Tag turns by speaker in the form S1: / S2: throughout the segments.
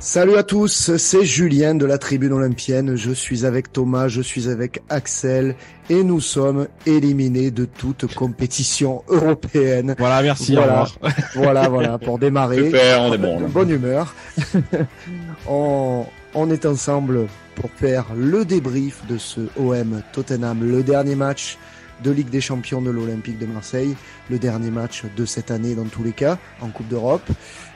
S1: Salut à tous, c'est Julien de la Tribune Olympienne. Je suis avec Thomas, je suis avec Axel et nous sommes éliminés de toute compétition européenne. Voilà, merci. Voilà, voilà, voilà, pour démarrer. Super, on est bon. Bonne humeur. on, on est ensemble pour faire le débrief de ce OM Tottenham, le dernier match de Ligue des Champions de l'Olympique de Marseille, le dernier match de cette année dans tous les cas en Coupe d'Europe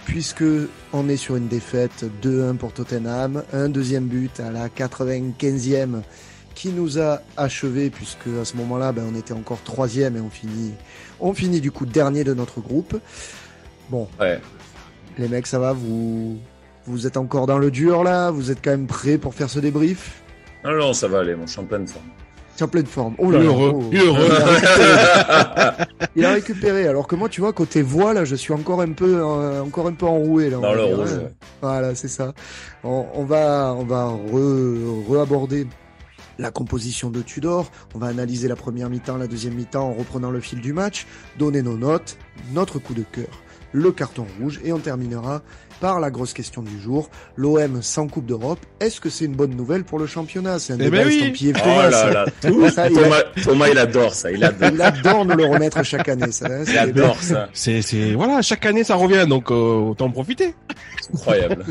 S1: puisque on est sur une défaite 2-1 pour Tottenham, un deuxième but à la 95e qui nous a achevé puisque à ce moment-là ben, on était encore troisième et on finit on finit du coup dernier de notre groupe. Bon, les mecs, ça va vous vous êtes encore dans le dur là, vous êtes quand même prêts pour faire ce débrief
S2: Non ça va aller, mon champagne, suis
S1: c'est en pleine forme. Oh oh. il heureux. Il, a récupéré. Alors que moi, tu vois, côté voix, là, je suis encore un peu, euh, encore un peu enroué. Là, Dans le rouge. Hein. Voilà, c'est ça. On, va, on va re-aborder la composition de Tudor. On va analyser la première mi-temps, la deuxième mi-temps en reprenant le fil du match, donner nos notes, notre coup de cœur, le carton rouge et on terminera par la grosse question du jour. L'OM sans Coupe d'Europe, est-ce que c'est une bonne nouvelle pour le championnat C'est un débat ben Thomas. Thomas, il Thomas, il adore ça. Il adore, il nous le remettre chaque année. il adore ça.
S3: C'est, voilà, chaque année ça revient, donc euh, autant en profiter. C'est incroyable.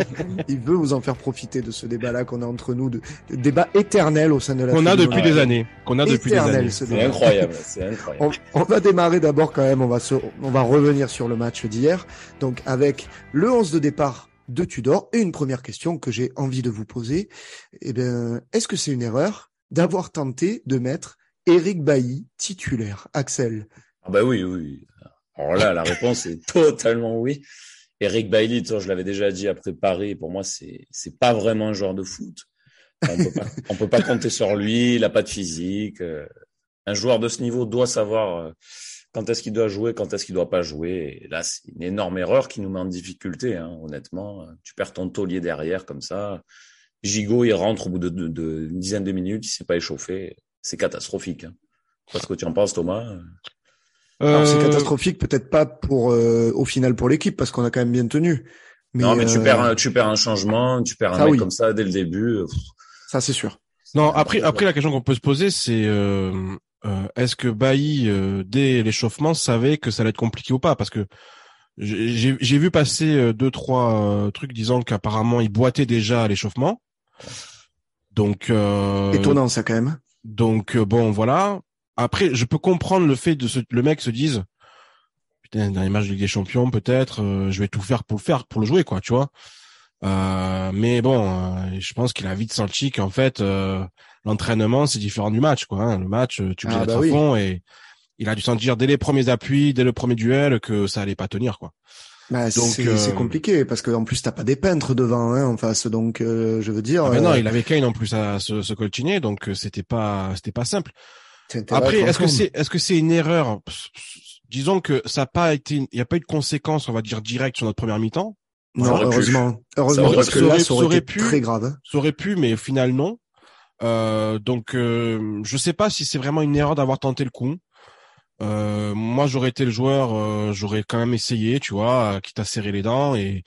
S1: il veut vous en faire profiter de ce débat-là qu'on a entre nous, de, débat éternel au sein de la. Qu'on a depuis des années. Qu'on a depuis des années. C'est incroyable. incroyable. On, va démarrer d'abord quand même. On va on va revenir sur le match d'hier. Donc avec le 11 de départ de Tudor. Et une première question que j'ai envie de vous poser, eh bien, est-ce que c'est une erreur d'avoir tenté de mettre Eric Bailly titulaire, Axel
S2: ah bah oui, oui. Alors là, la réponse est totalement oui. Eric Bailly, je l'avais déjà dit après Paris, pour moi, c'est c'est pas vraiment un joueur de foot. On peut pas, on peut pas compter sur lui, il a pas de physique. Euh, un joueur de ce niveau doit savoir euh, quand est-ce qu'il doit jouer, quand est-ce qu'il doit pas jouer. là, c'est une énorme erreur qui nous met en difficulté, hein, honnêtement. Tu perds ton taulier derrière comme ça. Gigot, il rentre au bout de, de, dizaine de minutes, il s'est pas échauffé. C'est catastrophique. Hein. ce que tu en penses, Thomas
S1: C'est euh, catastrophique, peut-être pas pour euh, au final pour l'équipe,
S3: parce qu'on a quand même bien tenu. non, mais tu perds, euh,
S2: un, tu perds un changement, tu perds un mec comme ça dès le début.
S3: Ça, c'est sûr. Non, après, après la question qu'on peut se poser, c'est euh, est-ce que Bailly, euh, dès l'échauffement, savait que ça allait être compliqué ou pas Parce que j'ai vu passer euh, deux, trois trucs disant qu'apparemment, il boitait déjà à l'échauffement. Donc... Étonnant, ça, quand même. Donc, bon, voilà. Après, je peux comprendre le fait de ce, le mec se dise, putain, dernier match de Ligue des Champions, peut-être, je vais tout faire pour le faire, pour le jouer, quoi, tu vois. mais bon, je pense qu'il a vite senti qu'en fait l'entraînement, c'est différent du match, quoi. Hein. Le match, euh, tu ah, peux bah fond et il a dû sentir dès les premiers appuis, dès le premier duel, que ça allait pas tenir, quoi.
S1: Bah, c'est euh, compliqué parce que en plus t'as pas des peintres devant hein, en face, donc euh, je veux dire. Ah, non, il
S3: avait Kane en plus à se, se coltiner, donc c'était pas c'était pas simple. Après, est-ce que c'est est-ce que c'est une erreur Disons que ça a pas été, il n'y a pas eu de conséquence, on va dire directe sur notre première mi-temps. Non, heureusement, heureusement ça aurait, pu, très grave. Hein. Ça aurait pu, mais au final non. Euh, donc, je euh, je sais pas si c'est vraiment une erreur d'avoir tenté le coup. Euh, moi, j'aurais été le joueur, j'aurais quand même essayé, tu vois, quitte à serrer les dents et,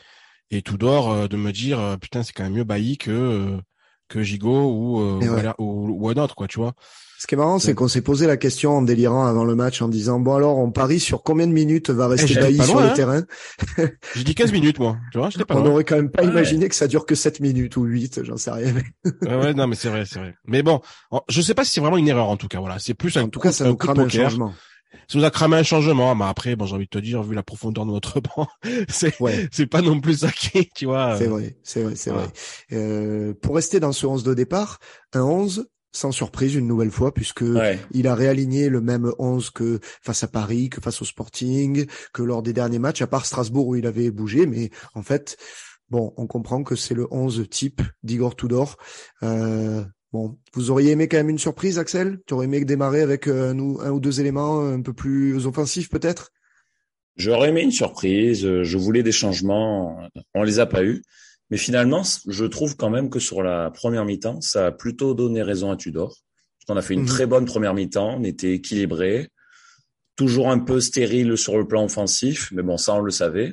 S3: et tout d'or, de me dire, putain, c'est quand même mieux bailli que que Gigot ou, euh, ou, ou, un autre, quoi, tu vois.
S1: Ce qui est marrant, c'est euh, qu'on s'est posé la question en délirant avant le match en disant bon alors on parie sur combien de minutes va rester eh, Bailly sur le hein. terrain.
S3: J'ai dit 15 minutes moi, tu vois, pas On aurait quand même pas imaginé
S1: que ça dure que 7 minutes ou 8, j'en sais rien.
S3: ouais, ouais, non mais c'est vrai, c'est vrai. Mais bon, je sais pas si c'est vraiment une erreur en tout cas, voilà, c'est plus en tout cas ça nous crame un changement ça nous a cramé un changement. Mais après, bon, j'ai envie de te dire, vu la profondeur de notre banc, c'est pas non plus ça qui, tu vois. C'est vrai, c'est vrai, c'est vrai. Euh, pour rester
S1: dans ce 11 de départ, un 11 sans surprise une nouvelle fois puisque il a réaligné le même 11 que face à Paris, que face au Sporting, que lors des derniers matchs à part Strasbourg où il avait bougé mais en fait bon, on comprend que c'est le 11 type d'Igor Tudor euh, vous auriez aimé quand même une surprise, Axel Tu aurais aimé démarrer avec un euh, ou, un ou deux éléments un peu plus offensifs, peut-être
S2: J'aurais aimé une surprise. Euh, je voulais des changements. Euh, on les a pas eus. Mais finalement, je trouve quand même que sur la première mi-temps, ça a plutôt donné raison à Tudor. On a fait une mhm. très bonne première mi-temps. On était équilibré. Toujours un peu stérile sur le plan offensif. Mais bon, ça, on le savait.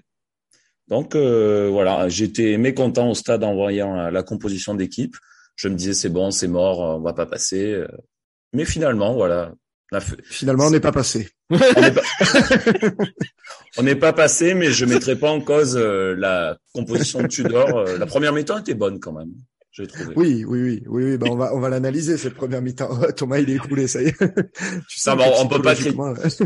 S2: Donc voilà, j'étais mécontent au stade en voyant la composition d'équipe je me disais c'est bon, c'est mort, on va pas passer. Mais finalement, voilà.
S1: Finalement, on n'est pas passé.
S2: on n'est pas... passé, mais je mettrai pas en cause euh, la composition de Tudor. Euh, la première mi-temps était bonne quand même. J'ai trouvé.
S1: Oui, oui, oui, oui, oui. Ben, on va, on va l'analyser cette première mi-temps. Thomas, il est écoulé, ça y est. tu sais,
S2: on peut pas.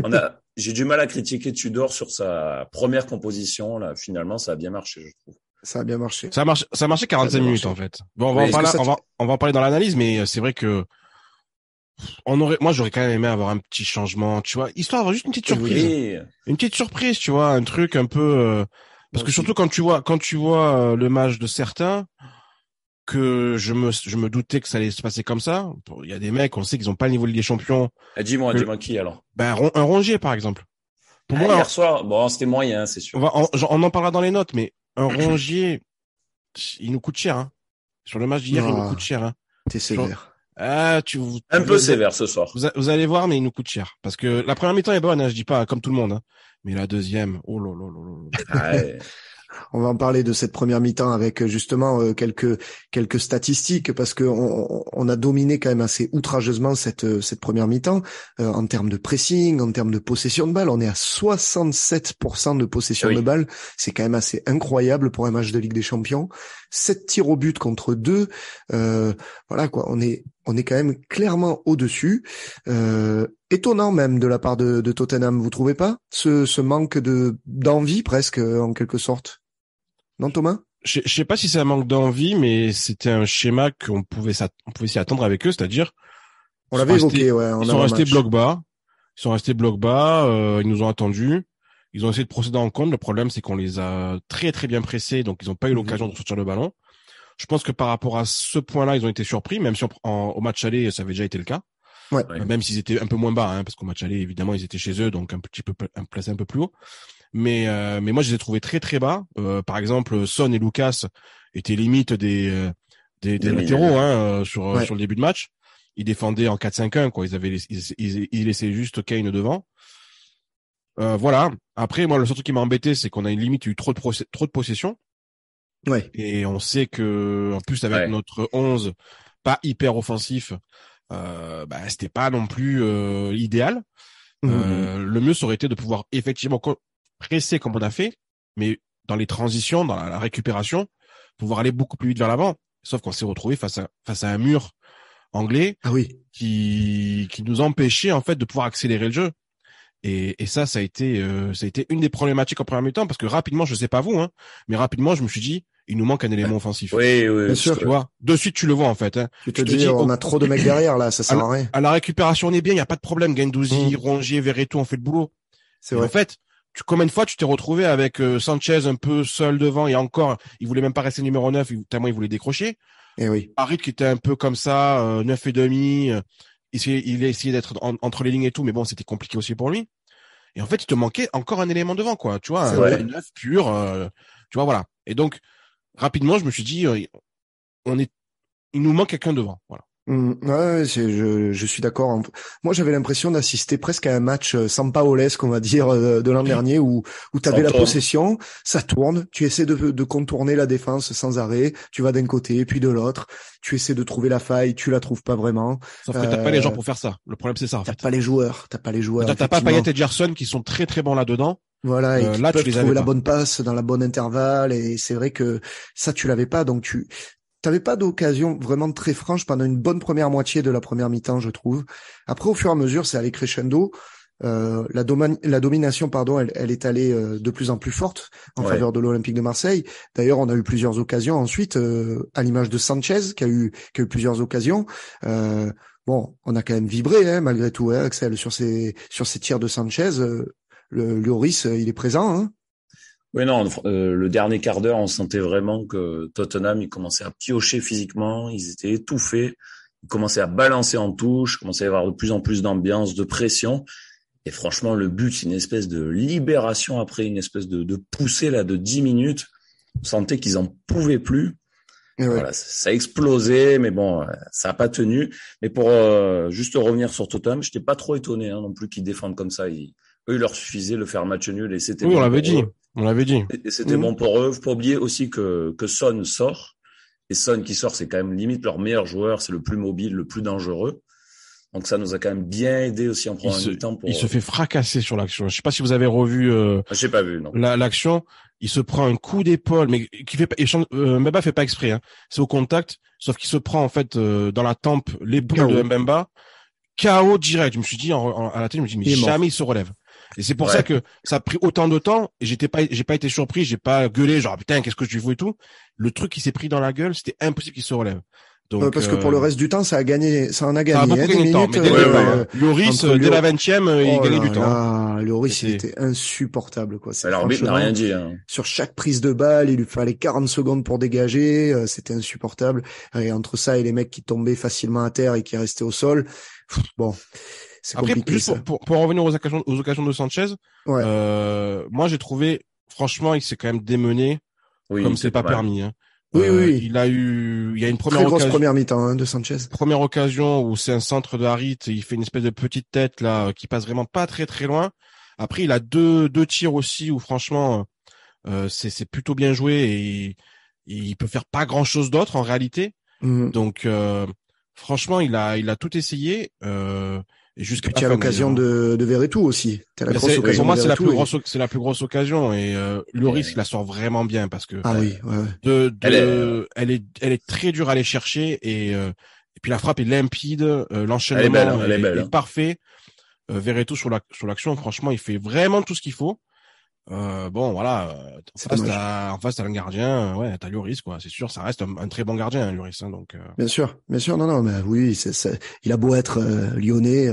S2: on J'ai du mal à critiquer Tudor sur sa première composition. Là, finalement, ça a bien marché, je trouve.
S3: Ça a bien marché. Ça a marché, ça a marché 45 minutes en fait. Bon, on va, en parler, on, va, on va en parler dans l'analyse, mais c'est vrai que on aurait, moi j'aurais quand même aimé avoir un petit changement, tu vois, histoire d'avoir juste une petite surprise, une petite surprise, tu vois, un truc un peu, euh, parce que surtout quand tu vois, quand tu vois euh, le match de certains, que je me, je me doutais que ça allait se passer comme ça. Il y a des mecs, on sait qu'ils ont pas le niveau des Champions. Eh, dis-moi, dis-moi qui alors Ben un, Rongier par exemple. Pour eh, moi, hier
S2: soir, bon, c'était moyen, c'est sûr.
S3: On, on, en parlera dans les notes, mais un Rongier, il nous coûte cher. Hein. Sur le match d'hier, il nous ah, coûte cher. Hein. T'es sévère. Ah, tu, vous, un peu sévère ce soir. Vous, allez voir, mais il nous coûte cher. Parce que la première mi-temps est bonne, hein, je dis pas comme tout le monde, hein. mais la deuxième, oh là
S1: on va en parler de cette première mi-temps avec euh, justement euh, quelques quelques statistiques parce que on, a dominé quand même assez outrageusement cette euh, cette première mi-temps en termes de pressing, en termes de possession de balle. On est à 67% de possession de balle. C'est quand même assez incroyable pour un match de Ligue des Champions sept tirs au but contre deux. Euh, voilà quoi, on est on est quand même clairement au-dessus. Euh, étonnant même de la part de, Tottenham, vous trouvez pas ce, ce manque de d'envie presque euh, en quelque
S3: sorte Non Thomas je, je sais pas si c'est un manque d'envie, mais c'était un schéma qu'on pouvait on pouvait s'y attendre avec eux, c'est-à-dire on l'avait évoqué, On ils, sont restés bloc bas, ils sont restés bloc bas, ils nous ont attendus. Ils ont essayé de procéder en compte. Le problème, c'est qu'on les a très très bien pressés, donc ils n'ont pas eu mhm. l'occasion de sortir le ballon. Je pense que par rapport à ce point-là, ils ont été surpris, même si au match aller, ça avait déjà été le cas. Même s'ils étaient un peu moins bas, hein, parce qu'au match aller, évidemment, ils étaient chez eux, donc un petit peu placé un peu plus haut. Mais euh, mais moi, je les ai trouvés très très bas. Euh, par exemple, Son et Lucas étaient limite euh, des des, latéraux hein, sur sur le début de match. Ils défendaient en 4-5-1, quoi. Ils avaient ils, ils laissaient juste Kane devant. Euh, voilà. Après, moi, le seul truc qui m'a embêté, c'est qu'on a une limite, eu trop de, trop de possessions. Ouais. Et on sait que, en plus, avec notre 11, pas hyper offensif, euh, bah, c'était pas non plus euh, idéal. Mmh, mmh, mmh. Euh, le mieux, ça aurait été de pouvoir effectivement presser comme on a fait, mais dans les transitions, dans la, récupération, pouvoir aller beaucoup plus vite vers l'avant. Sauf qu'on s'est retrouvé face à, face à un mur anglais ah oui. qui, qui nous empêchait en fait de pouvoir accélérer le jeu. Et, et ça, ça a été, euh, ça a été une des problématiques en première mi-temps parce que rapidement, je sais pas vous, hein, mais rapidement, je me suis dit, il nous manque un élément offensif. Oui,
S2: oui, bien sûr. Tu vois,
S3: de suite, tu le vois en fait. Hein. Tu te, dis, on a trop de mecs derrière là, ça sert à, rien. À la récupération, on est bien, il y a pas de problème. Gendouzi, mm. Rongier, Verretou, on fait le boulot. C'est vrai. En fait, tu, combien de fois tu t'es retrouvé avec euh, Sanchez un peu seul devant et encore, il voulait même pas rester numéro 9, tellement il voulait décrocher. Et eh oui. Harit qui était un peu comme ça, 9 euh, et demi. Euh, il a essayé d'être entre les lignes et tout, mais bon, c'était compliqué aussi pour lui. Et en fait, il te manquait encore un élément devant, quoi. Tu vois, un, une œuf pure. Euh, tu vois, voilà. Et donc, rapidement, je me suis dit, euh, on est, il nous manque quelqu'un devant. Voilà.
S1: Mmh. je, suis d'accord. Moi, j'avais l'impression d'assister presque à un match euh, sans paolesque, qu'on va dire, euh, de l'an dernier, où, où tu avais la possession, ça tourne, tu essaies de, contourner la défense sans arrêt, tu vas d'un côté, puis de l'autre, tu essaies de trouver la faille, tu la trouves pas vraiment. Sauf que t'as pas les euh, gens pour
S3: faire ça. Le problème, c'est ça. T'as pas les joueurs, t'as pas les joueurs. T'as pas Payet et Gerson qui
S1: sont très très bons là-dedans. Voilà, et qui là, peuvent tu la bonne passe dans la bonne intervalle. Et c'est vrai que ça, tu l'avais pas. Donc tu, t'avais pas d'occasion vraiment très franche pendant une bonne première moitié de la première mi-temps, je trouve. Après, au fur et à mesure, c'est allé crescendo. Euh, la, la, domination, pardon, elle, elle est allée euh, de plus en plus forte en faveur de l'Olympique de Marseille. D'ailleurs, on a eu plusieurs occasions ensuite, euh, à l'image de Sanchez, qui a eu, qui plusieurs occasions. Euh, bon, on a quand même vibré hein, malgré tout, hein, Axel, sur ces sur ses tirs de Sanchez. le Lloris, il est présent. Hein
S2: oui, non, euh, le dernier quart d'heure, on sentait vraiment que Tottenham, ils commençaient à piocher physiquement, ils étaient étouffés, ils commençaient à balancer en touche, commençait à y avoir de plus en plus d'ambiance, de pression. Et franchement, le but, c'est une espèce de libération après une espèce de, de poussée là de 10 minutes. On sentait qu'ils en pouvaient plus. Voilà, ça a explosé, mais bon, euh, ça n'a pas tenu. Mais pour euh, juste revenir sur Tottenham, je n'étais pas trop étonné hein, non plus qu'ils défendent comme ça. eux, il leur suffisait de faire match nul et c'était. Oui, on l'avait dit. On l'avait dit. Et c'était mm. bon pour eux. Faut oublier aussi que, que Son sort. Et Son qui sort, c'est quand même limite leur meilleur joueur. C'est le plus mobile, le plus dangereux. Donc ça nous a quand même bien aidé aussi en prenant du temps pour. Il se fait
S3: fracasser sur l'action. Je sais pas si vous avez revu. Euh, ah, j'ai pas vu non. L'action, il se prend un coup d'épaule, mais qui fait pas. Euh, fait pas exprès. Hein. C'est au contact, sauf qu'il se prend en fait euh, dans la tempe l'épaule de Mbemba. KO direct. Je me suis dit à la télé, je me suis mais jamais il se relève. Et c'est pour ça que ça a pris autant de temps. Et j'étais pas, j'ai pas été surpris, j'ai pas gueulé, genre putain, qu'est-ce que je veux et tout. Le truc qui s'est pris dans la gueule, c'était impossible qu'il se relève. Donc, euh, parce que pour le euh,
S1: reste du temps, ça a gagné, ça en a gagné. Ça a hein, de temps. dès, Lloris, euh, dès la vingtième, il oh gagnait du temps. Ah Lloris, il était insupportable, quoi. Alors, n'a rien dit. Hein. Sur chaque prise de balle, il lui fallait 40 secondes pour dégager. C'était insupportable. Et entre ça et les
S3: mecs qui tombaient facilement à terre et qui restaient au sol, bon. Après, Pour, pour, revenir aux occasions, aux occasions de Sanchez, euh, moi j'ai trouvé, franchement, il s'est quand même démené
S1: oui, comme c'est pas permis. Hein.
S3: Oui, euh, oui. Il a eu, il y a une première occasion, première mi-temps hein, de Sanchez. Première occasion où c'est un centre de Harit, il fait une espèce de petite tête là euh, qui passe vraiment pas très très loin. Après, il a deux deux tirs aussi où franchement, euh, euh c'est c'est plutôt bien joué et, il peut faire pas grand chose d'autre en réalité. Mm. Donc euh, franchement, il a il a tout essayé. Et tu as l'occasion de,
S1: de tout aussi. pour moi, c'est la plus grosse,
S3: c'est la plus grosse occasion. Et euh, le risque il la sort vraiment bien parce que ah oui, De, elle, est... elle, est... très dure à aller chercher et euh, et puis la frappe est limpide, euh, l'enchaînement hein, est, belle, hein. parfait. sur la sur l'action, franchement, il fait vraiment tout ce qu'il faut. Euh, bon, voilà. Euh, en face, t'as, un gardien. Euh, ouais, t'as Lloris, quoi. C'est sûr, ça reste un, très bon gardien, hein, hein donc. Bien
S1: sûr, bien sûr. Non, non, mais oui, il a beau être lyonnais.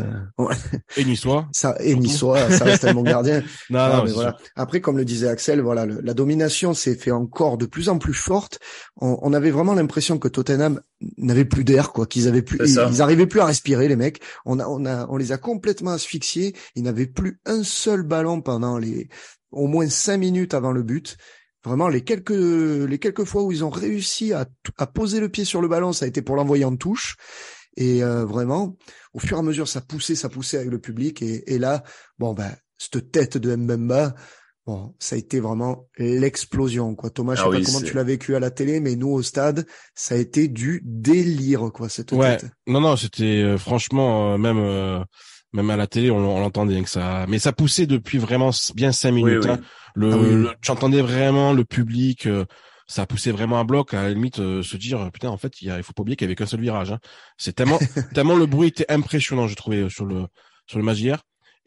S1: Et niçois. Ça, et niçois, ça reste un bon gardien. non, ah, mais voilà. Après, comme le disait Axel, voilà, la domination s'est fait encore de plus en plus forte. On, avait vraiment l'impression que Tottenham n'avait plus d'air, quoi. Qu'ils avaient plus, ils, ils, arrivaient plus à respirer, les mecs. On a, on a, on les a complètement asphyxiés. Ils n'avaient plus un seul ballon pendant les au moins cinq minutes avant le but. Vraiment, les quelques, les quelques fois où ils ont réussi à, à poser le pied sur le ballon, ça a été pour l'envoyer en touche. Et euh, vraiment, au fur et à mesure, ça poussait, ça poussait avec le public. Et, là, bon, ben, cette tête de Mbemba, bon, ça a été vraiment l'explosion, quoi. Thomas, je ah sais pas comment tu l'as vécu à la télé, mais nous, au stade, ça a été du délire, quoi, cette Non,
S3: non, c'était euh, franchement, euh, même, même à la télé, on, l'entendait que ça. Mais ça poussait depuis vraiment bien cinq minutes. Hein. Ah le, j'entendais vraiment le public. Euh, ça poussait vraiment un bloc à la limite euh, se dire euh, putain en fait il, faut pas oublier qu'il y avait qu'un seul virage. Hein. C'est tellement tellement le bruit était impressionnant je trouvais sur le sur le match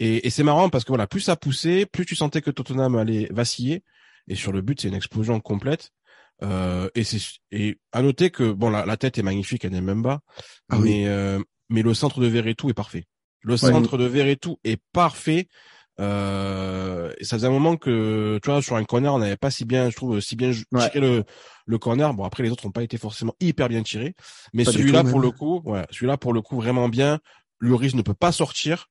S3: Et, c'est marrant parce que voilà plus ça poussait, plus tu sentais que Tottenham allait vaciller. Et sur le but c'est une explosion complète. et c'est et à noter que bon la, la tête est magnifique, elle est même bas, mais mais le centre de tout est parfait. Le centre de tout est parfait. Euh, et ça faisait un moment que, tu vois, sur un corner, on n'avait pas si bien, je trouve, si bien tiré le, le corner. Bon, après, les autres n'ont pas été forcément hyper bien tirés. Mais celui-là, pour le coup, ouais, celui-là, pour le coup, vraiment bien. Lloris ne peut pas sortir.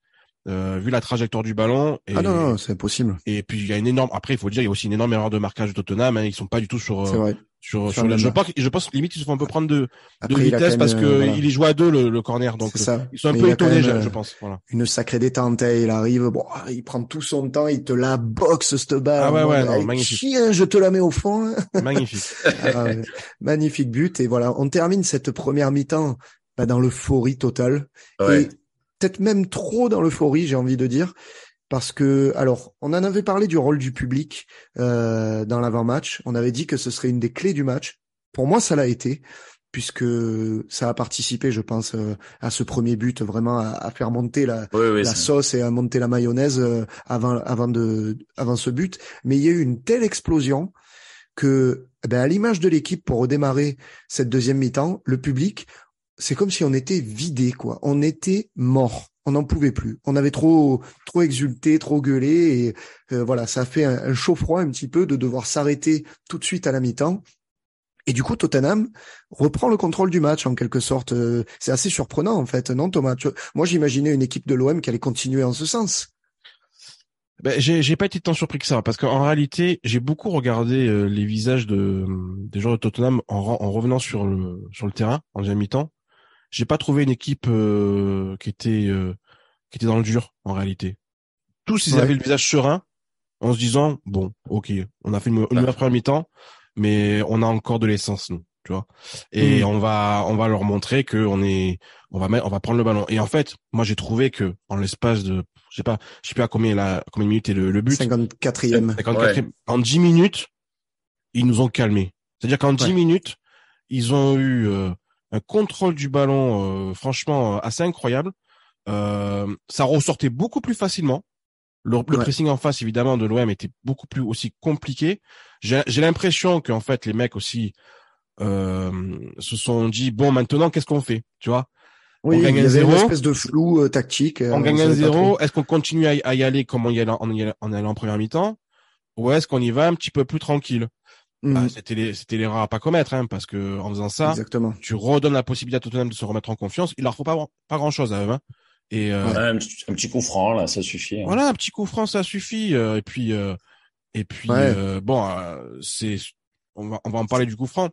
S3: Euh, vu la trajectoire du ballon. Et, ah non, c'est impossible. Et puis il y a une énorme. Après, il faut dire, il y a aussi une énorme erreur de marquage de Tottenham. Hein, ils sont pas du tout sur euh, sur sur la. Je pense, limite ils se font un peu prendre de, de vitesse parce que y il à deux le, le corner, donc ça. Euh, ils sont un peu étonnés, je pense. Voilà.
S1: Une sacrée détente, hein, il arrive, bon, il prend tout son temps, il te la boxe ce balle. Ah ouais, ouais, magnifique. Hein, je te la mets au fond. Magnifique. Ah, magnifique but et voilà, on termine cette première mi-temps bah, dans l'euphorie totale. Ouais être même trop dans l'euphorie, j'ai envie de dire parce que, alors, on en avait parlé du rôle du public euh, dans l'avant-match. On avait dit que ce serait une des clés du match. Pour moi, ça l'a été, puisque ça a participé, je pense, euh, à ce premier but, vraiment à, faire monter la, sauce et à monter la mayonnaise euh, avant, avant, de, avant ce but. Mais il y a eu une telle explosion que, eh ben, à l'image de l'équipe pour redémarrer cette deuxième mi-temps, le public c'est comme si on était vidé, quoi. On était mort. On n'en pouvait plus. On avait trop, trop exulté, trop gueulé, et euh, voilà, ça fait un, chaud froid un petit peu de devoir s'arrêter tout de suite à la mi-temps. Et du coup, Tottenham reprend le contrôle du match en quelque sorte. Euh, c'est assez surprenant en fait, non Thomas Moi, j'imaginais une équipe de l'OM qui allait continuer en ce sens.
S3: Ben, j'ai pas été tant surpris que ça parce qu'en réalité, j'ai beaucoup regardé euh, les visages de des joueurs de Tottenham en, revenant sur le sur le terrain en deuxième mi-temps j'ai pas trouvé une équipe euh, qui était euh, qui était dans le dur en réalité. Tous ils avaient le visage serein en se disant bon, OK, on a fait une, une première mi-temps, mais on a encore de l'essence nous, tu vois. Et hmm. on va on va leur montrer que on est on va mettre, on va prendre le ballon. Et en fait, moi j'ai trouvé que en l'espace de je sais pas, je sais pas à combien la combien de minutes est le, but 54e. 54e. En 10 minutes, ils nous ont calmé. C'est-à-dire qu'en 10 minutes, ils ont eu euh, un contrôle du ballon euh, franchement euh, assez incroyable. Euh, ça ressortait beaucoup plus facilement. Le, pressing en face, évidemment, de l'OM était beaucoup plus aussi compliqué. J'ai l'impression qu'en fait, les mecs aussi se sont dit bon, maintenant, qu'est-ce qu'on fait Tu vois on gagne zéro. une espèce
S1: de flou tactique. On, gagne un zéro.
S3: Est-ce qu'on continue à, y aller comme on y allait, en en première mi-temps Ou est-ce qu'on y va un petit peu plus tranquille bah, mm. c'était les c'était l'erreur à pas commettre hein, parce que en faisant ça Exactement. tu redonnes la possibilité à homme de se remettre en confiance il leur faut pas pas grand chose à eux hein. et euh,
S2: un, petit, coup franc là ça suffit hein. voilà
S3: un petit coup franc ça suffit euh, et puis euh, et puis bon c'est on va on va en parler du coup franc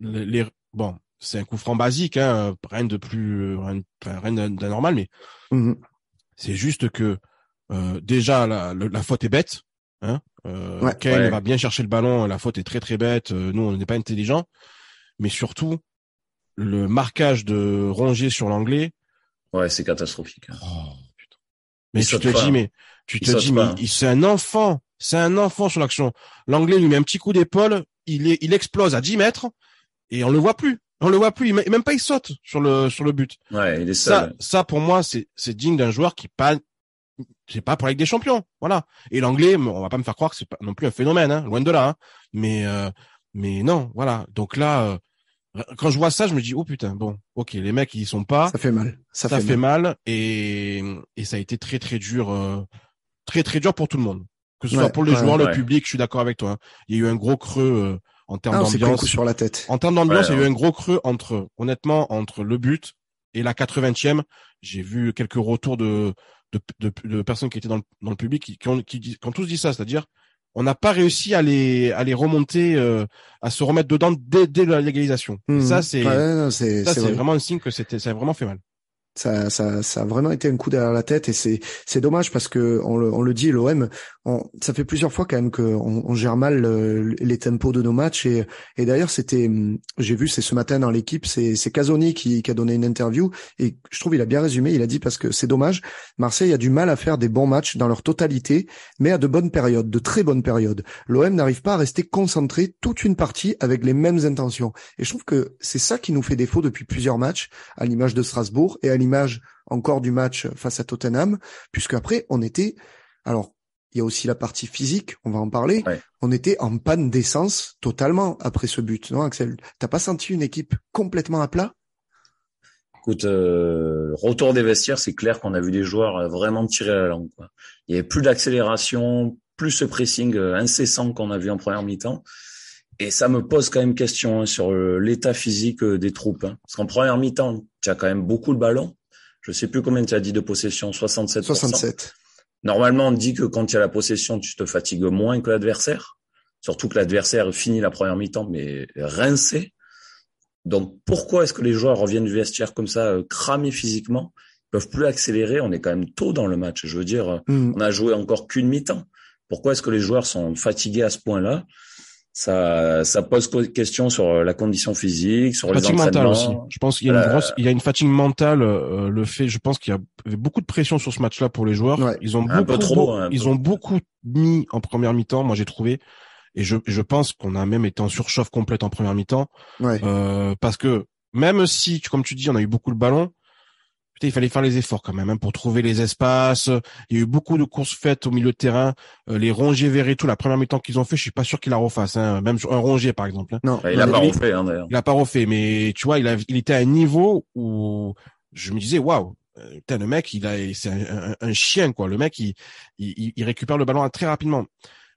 S3: les, les, bon c'est un coup franc basique hein, rien de plus rien, rien d'anormal mais mm-hmm. c'est juste que déjà la, la, la faute est bête hein euh, Kane va bien chercher le ballon, la faute est très très bête, euh, nous on n'est pas intelligent, mais surtout le marquage de Rongier sur l'anglais.
S2: Ouais, c'est catastrophique. Hein. Oh,
S3: Mais tu te hein. dis, mais tu te dis, mais c'est un enfant, c'est un enfant sur l'action. L'anglais lui met un petit coup d'épaule, il est, il explose à 10 mètres et on le voit plus. On le voit plus, même pas il saute sur le sur le but. Ouais, il est seul. Ça, ça pour moi c'est c'est digne d'un joueur qui panne c'est pas pour la des Champions, voilà. Et l'anglais, on va pas me faire croire que c'est pas non plus un phénomène, hein, loin de là. Hein. Mais euh, mais non, voilà. Donc là, euh, quand je vois ça, je me dis oh putain, bon, ok, les mecs ils y sont pas. Ça fait mal. Ça, ça fait, mal. et et ça a été très très dur, euh, très très dur pour tout le monde, que ce soit pour les joueurs, le public. Je suis d'accord avec toi. Hein. Il y a eu un gros creux. en termes ah, d'ambiance, sur la tête. En termes d'ambiance, il y a eu un gros creux entre, honnêtement, entre le but et la 80e. J'ai vu quelques retours de de, personnes qui étaient dans le, public qui, qui, tous dit ça, c'est-à-dire on n'a pas réussi à les, à les remonter, euh, à se remettre dedans dès, dès la légalisation. Mmh. Ça, c'est c'est vraiment un signe que c'était ça a vraiment fait mal.
S1: Ça, ça, ça a vraiment été un coup derrière la tête et c'est, c'est dommage parce que on le, dit, l'OM, ça fait plusieurs fois quand même qu'on on gère mal euh, les tempos de nos matchs et, et d'ailleurs c'était, hum, j'ai vu, c'est ce matin dans l'équipe, c'est, c'est Casoni qui, qui a donné une interview et je trouve il a bien résumé, il a dit parce que c'est dommage, Marseille a du mal à faire des bons matchs dans leur totalité, mais à de bonnes périodes, de très bonnes périodes. L'OM n'arrive pas à rester concentré toute une partie avec les mêmes intentions et je trouve que c'est ça qui nous fait défaut depuis plusieurs matchs, à l'image de Strasbourg et à image encore du match face à Tottenham, puisque après on était, alors il y a aussi la partie physique, on va en parler. On était en panne d'essence totalement après ce but, non Axel T'as pas senti une équipe complètement à plat
S2: Écoute, euh, retour des vestiaires, c'est clair qu'on a vu des joueurs vraiment tirer la langue. Il y avait plus d'accélération, plus ce pressing euh, incessant qu'on a vu en première mi-temps. Et ça me pose quand même question hein, sur euh, l'état physique euh, des troupes. Hein. Parce qu'en première mi-temps, tu as quand même beaucoup le ballon. Je sais plus combien tu as dit de possession, 67 67. Normalement, on dit que quand y a la possession, tu te fatigues moins que l'adversaire. Surtout que l'adversaire finit la première mi-temps, mais rincé. Donc pourquoi est-ce que les joueurs reviennent du vestiaire comme ça, euh, cramés physiquement, ils peuvent plus accélérer On est quand même tôt dans le match. Je veux dire, hmm. on a joué encore qu'une mi-temps. Pourquoi est-ce que les joueurs sont fatigués à ce point-là ça, ça pose question sur euh, la condition physique, sur les entraînements. mentale aussi. Je pense qu'il y a une euh, grosse,
S3: il y a une fatigue mentale. Euh, le fait, je pense qu'il y avait beaucoup de pression sur ce match-là pour les joueurs. Ils ont beaucoup, trop, ils ont beaucoup mis en première mi-temps. Moi, j'ai trouvé. Et je, je pense qu'on a même été en surchauffe complète en première mi-temps. parce que même si, comme tu dis, on a eu beaucoup le ballon, il fallait faire les efforts quand même hein, pour trouver les espaces. Il y a eu beaucoup de courses faites au milieu de terrain. Euh, les rongés verraient tout, la première mi-temps qu'ils ont fait, je suis pas sûr qu'il la refasse. Hein. Même un rongé, par exemple. Hein. Non, il l'a pas refait, hein, d'ailleurs. Il l'a pas refait, mais tu vois, il, était à un niveau où je me disais, waouh, euh, le mec, il a, c'est un, chien, quoi. Le mec, il, il, récupère le ballon très rapidement.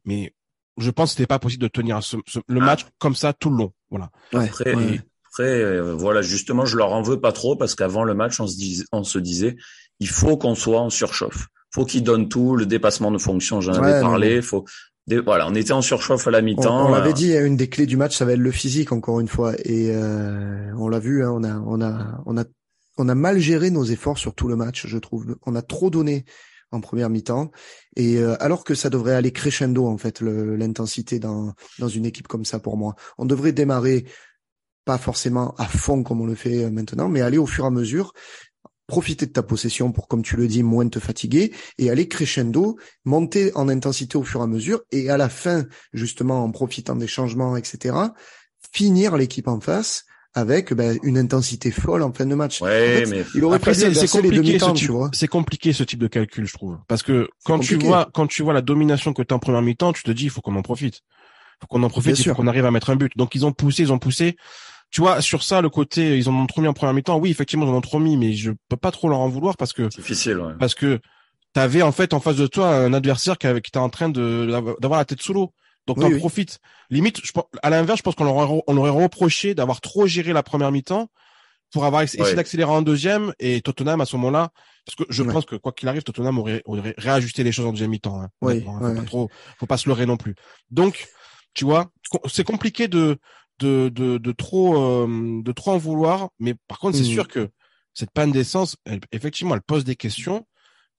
S3: Mais je pense que c'était pas possible de tenir le ah. match comme ça tout le long. Voilà.
S2: Euh, voilà, justement, je leur en veux pas trop parce qu'avant le match, on se, dis, on se disait, il faut qu'on soit en surchauffe. Faut qu'ils donnent tout, le dépassement de fonction, j'en avais parlé. Faut, voilà, on était en surchauffe à la mi-temps. On, euh, avait dit,
S1: hein, une des clés du match, ça va être le physique, encore une fois. Et euh, on l'a vu, hein, on a, on a, on a, on a mal géré nos efforts sur tout le match, je trouve. On a trop donné en première mi-temps. Et alors que ça devrait aller crescendo en fait l'intensité dans dans une équipe comme ça pour moi. On devrait démarrer pas forcément à fond comme on le fait euh, maintenant, mais aller au fur et à mesure, profiter de ta possession pour, comme tu le dis, moins te fatiguer et aller crescendo, monter en intensité au fur et à mesure et à la fin, justement, en profitant des changements, etc., finir l'équipe en face avec ben,
S3: une intensité folle en fin de match. Ouais, mais il aurait Après, c'est, compliqué, ce type, c'est compliqué ce type de calcul, je trouve, parce que quand tu vois quand tu vois la domination que tu as en première mi-temps, tu te dis il faut qu'on en profite, Il faut qu'on en profite, il qu'on arrive à mettre un but. Donc ils ont poussé, ils ont poussé tu vois, sur ça, le côté, euh, ils en ont trop mis en première mi-temps. Oui, effectivement, ils en ont trop mis, mais je peux pas trop leur en vouloir parce que. C'est difficile, ouais. Parce que t'avais, en fait, en face de toi, un adversaire qui, était en train de, d'avoir la tête sous l'eau. Donc, tu t'en profites. Limite, à l'inverse, je pense qu'on leur aurait, on aurait reproché d'avoir trop géré la première mi-temps pour avoir essayé d'accélérer en deuxième et Tottenham à ce moment-là parce que je pense que quoi qu'il arrive Tottenham aurait, réajusté les choses en deuxième mi-temps hein. oui, ouais, pas trop faut pas se leurrer non plus donc tu vois c'est compliqué de de, de, trop euh, de trop en vouloir. Mais par contre, c'est hmm. sûr que cette panne d'essence, effectivement, elle pose des questions.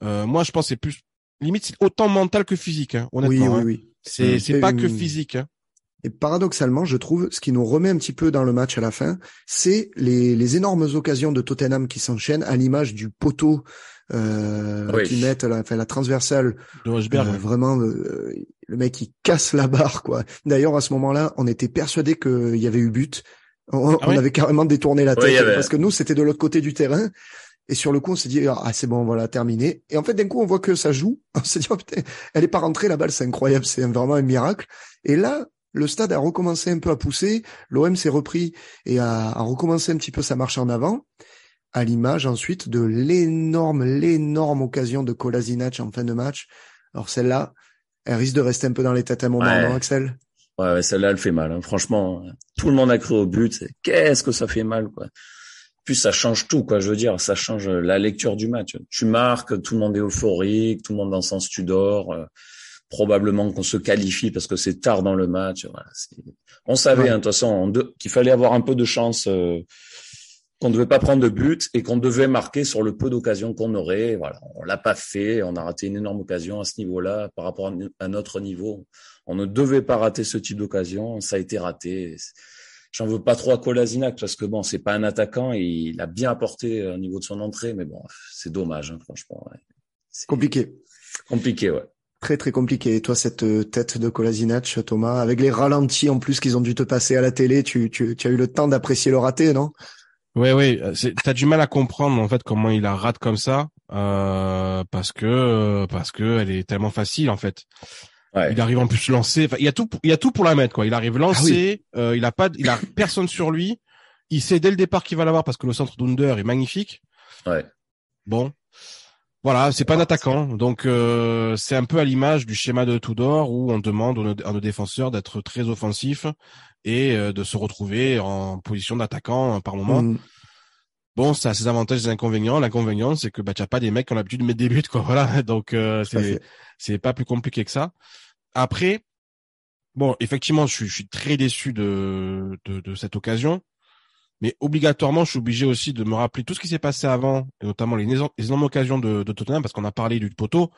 S3: Euh, moi, je pense c'est plus limite autant mental que physique. Hein, honnêtement, oui, oui, hein. oui. C'est hmm. c'est pas que hmm. physique. Hein.
S1: Et paradoxalement, je trouve, ce qui nous remet un petit peu dans le match à la fin, c'est les, les énormes occasions de Tottenham qui s'enchaînent, à l'image du poteau euh, qui met la, transversale. De euh, Vraiment, le mec il casse la barre quoi. D'ailleurs à ce moment-là, on était persuadé qu'il y avait eu but. On, ah avait carrément détourné la tête parce que nous c'était de l'autre côté du terrain. Et sur le coup, on s'est dit ah, ah c'est bon voilà terminé. Et en fait d'un coup on voit que ça joue. On s'est dit oh, elle est pas rentrée la balle c'est incroyable c'est vraiment un miracle. Et là le stade a recommencé un peu à pousser. L'OM s'est repris et a, recommencé un petit peu sa marche en avant à l'image ensuite de l'énorme, l'énorme occasion de Kolasinac en fin de match. Alors celle-là, elle risque de rester un peu dans les têtes à mon moment, Axel
S2: Ouais, celle-là, elle fait mal. Hein. Franchement, tout le monde a cru au but. Qu'est-ce que ça fait mal, quoi. Puis ça change tout, quoi. Je veux dire, ça change la lecture du match. Tu marques, tout le monde est euphorique, tout le monde dans le sens tu dors. Euh, probablement qu'on se qualifie parce que c'est tard dans le match. on savait, hein, de toute façon, qu'il fallait avoir un peu de chance. Euh, qu'on ne devait pas prendre de but et qu'on devait marquer sur le peu d'occasions qu'on aurait. Voilà, on l'a pas fait, on a raté une énorme occasion à ce niveau-là par rapport à notre niveau. On ne devait pas rater ce type d'occasion, ça a été raté. J'en veux pas trop à Kolasinac parce que bon, c'est pas un attaquant et il a bien apporté euh, au niveau de son entrée, mais bon, c'est dommage, hein, franchement.
S1: C'est compliqué. Compliqué, ouais. Très très compliqué. Et toi, cette euh, tête de Kolasinac, Thomas, avec les ralentis en plus qu'ils ont dû te passer à la télé, tu, tu, tu as eu le temps d'apprécier le raté, non
S3: oui, oui, euh, as du mal à comprendre en fait comment il la rate comme ça euh, parce que euh, parce que elle est tellement facile en fait. Il arrive en plus lancer. Il y a tout, il y a tout pour la mettre quoi. Il arrive ah lancé. il a pas, il a personne sur lui. Il sait dès le départ qu'il va l'avoir parce que le centre d'Under est magnifique. Ouais. Bon, voilà, c'est pas un attaquant, donc c'est un peu à l'image du schéma de Tudor où on demande à nos défenseurs d'être très offensifs et euh, de se retrouver en position d'attaquant euh, par moment. Mm. Bon, ça a ses avantages et ses inconvénients. L'inconvénient, c'est que bah, tu n'as pas des mecs qui ont l'habitude de mettre des buts, quoi. Voilà. Donc, euh, c'est pas plus compliqué que ça. Après, bon, effectivement, je, je suis très déçu de, de, de, cette occasion. Mais obligatoirement, je suis obligé aussi de me rappeler tout ce qui s'est passé avant, et notamment les, les énormes occasions de, de Tottenham, parce qu'on a parlé du poteau,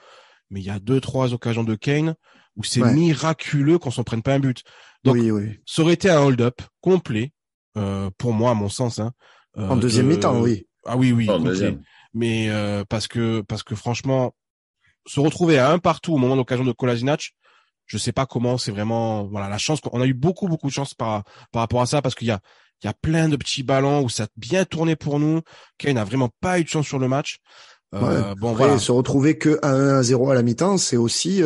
S3: mais il y a deux, trois occasions de Kane où c'est miraculeux qu'on s'en prenne pas un but. Donc, ça aurait été un hold-up complet, euh, pour moi, à mon sens. Hein, euh, en deuxième mi-temps, oui. Ah oui, oui, Mais euh, parce que parce que franchement, se retrouver à un partout au moment de l'occasion de Kolasinac, je sais pas comment c'est vraiment voilà la chance qu'on a eu beaucoup beaucoup de chance par par rapport à ça parce qu'il y a il y a plein de petits ballons où ça a bien tourné pour nous. Kane n'a vraiment pas eu de chance sur le match. Bon Se
S1: retrouver que à 1-0 à la mi-temps, c'est aussi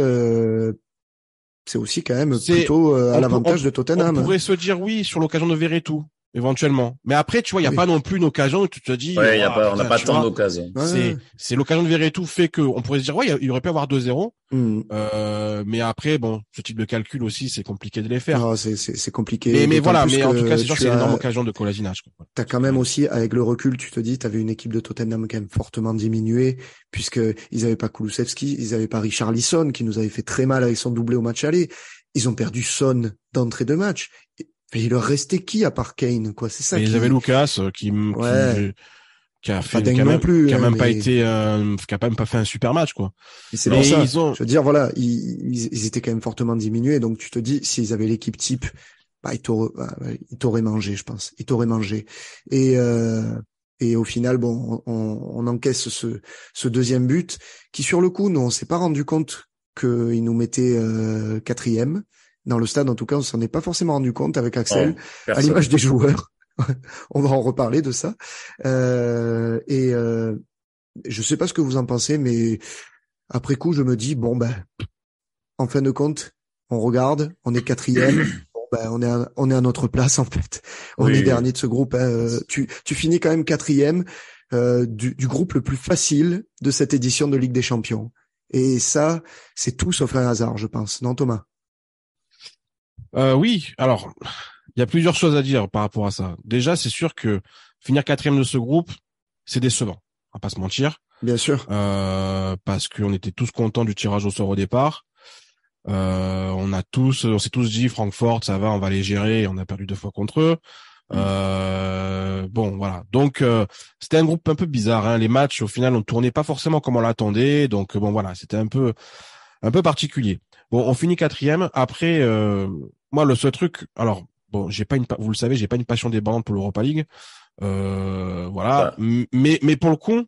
S1: c'est aussi quand même plutôt euh, à l'avantage de Tottenham. On pourrait
S3: se dire oui sur l'occasion de tout éventuellement. Mais après, tu vois, il n'y a pas non plus une occasion tu te dis. a ah, on n'a pas tant d'occasions. C'est, l'occasion de tout fait que, on pourrait se dire, ouais, il aurait pu avoir 2-0. Hmm. Euh, mais après, bon, ce type de calcul aussi, c'est compliqué de les faire. c'est, c'est, c'est compliqué. Mais, voilà, mais en tout cas, c'est sûr, c'est une énorme occasion de collaginage. T'as quand même
S1: aussi, avec le recul, tu te dis, t'avais une équipe de Tottenham quand même fortement diminuée, puisque ils avaient pas Kulusevski, ils avaient pas Richard Lisson, qui nous avait fait très mal avec son doublé au match aller. Ils ont perdu Son d'entrée de match il leur restait qui à part Kane, quoi. C'est ça. Qui... Ils avaient
S3: Lucas euh, qui, euh, qui, a fait, qui a hein, même, pas été, euh, qui a même pas fait un super match, quoi. C'est ça. Ils
S1: ont... Je veux dire, voilà, ils, étaient quand même fortement diminués, donc tu te dis, s'ils avaient l'équipe type, bah, ils t'auraient, bah, mangé, je pense. Ils t'auraient mangé. Et Et au final, bon, on, on encaisse ce, ce, deuxième but qui, sur le coup, non, on s'est pas rendu compte qu'ils nous mettaient quatrième dans le stade, en tout cas, on s'en est pas forcément rendu compte avec Axel, à l'image des joueurs. on va en reparler de ça. Euh, et euh, je sais pas ce que vous en pensez, mais après coup, je me dis bon ben, en fin de compte, on regarde, on est quatrième. Ben, on est à, on est à notre place en fait. On est dernier de ce groupe. Hein. Tu finis quand même quatrième euh, du groupe le plus facile de cette édition de Ligue des Champions. Et ça, c'est tout sauf un hasard, je pense. Non, Thomas
S3: euh, oui, alors il y a plusieurs choses à dire par rapport à ça. Déjà, c'est sûr que finir quatrième de ce groupe, c'est décevant. On va pas se mentir. Bien sûr. Euh, parce qu'on était tous contents du tirage au sort au départ. Euh, on a tous, on s'est tous dit Francfort, ça va, on va les gérer. on a perdu deux fois contre eux. Mm. bon, voilà. Donc c'était un groupe un peu bizarre. Hein. Les matchs, au final, on tournait pas forcément comme on l'attendait. Donc bon, voilà, c'était un peu, un peu particulier. Bon, on finit quatrième. Après, moi, le seul truc, alors bon, j'ai pas une, vous le savez, j'ai pas une passion débordante pour l'Europa League, euh, voilà. Mais mais pour le coup,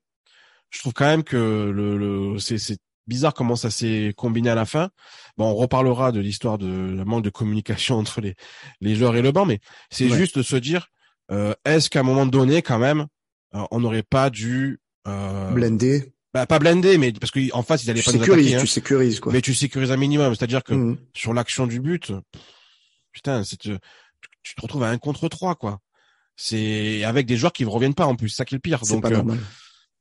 S3: je trouve quand même que le, le c'est bizarre comment ça s'est combiné à la fin. Bon, on reparlera de l'histoire de la manque de communication entre les les joueurs et le banc, mais c'est juste de se dire, euh, est-ce qu'à un moment donné, quand même, euh, on n'aurait pas dû euh, blender bah, pas blender, mais parce qu'en face, ils allaient tu pas nous attaquer. Hein. Tu sécurises, quoi. Mais tu sécurises un minimum. C'est-à-dire que mmh. sur l'action du but, Putain, c'est tu, te retrouves à un contre 3 quoi. C'est avec des joueurs qui ne reviennent pas en plus, ça qui est le pire. donc, euh,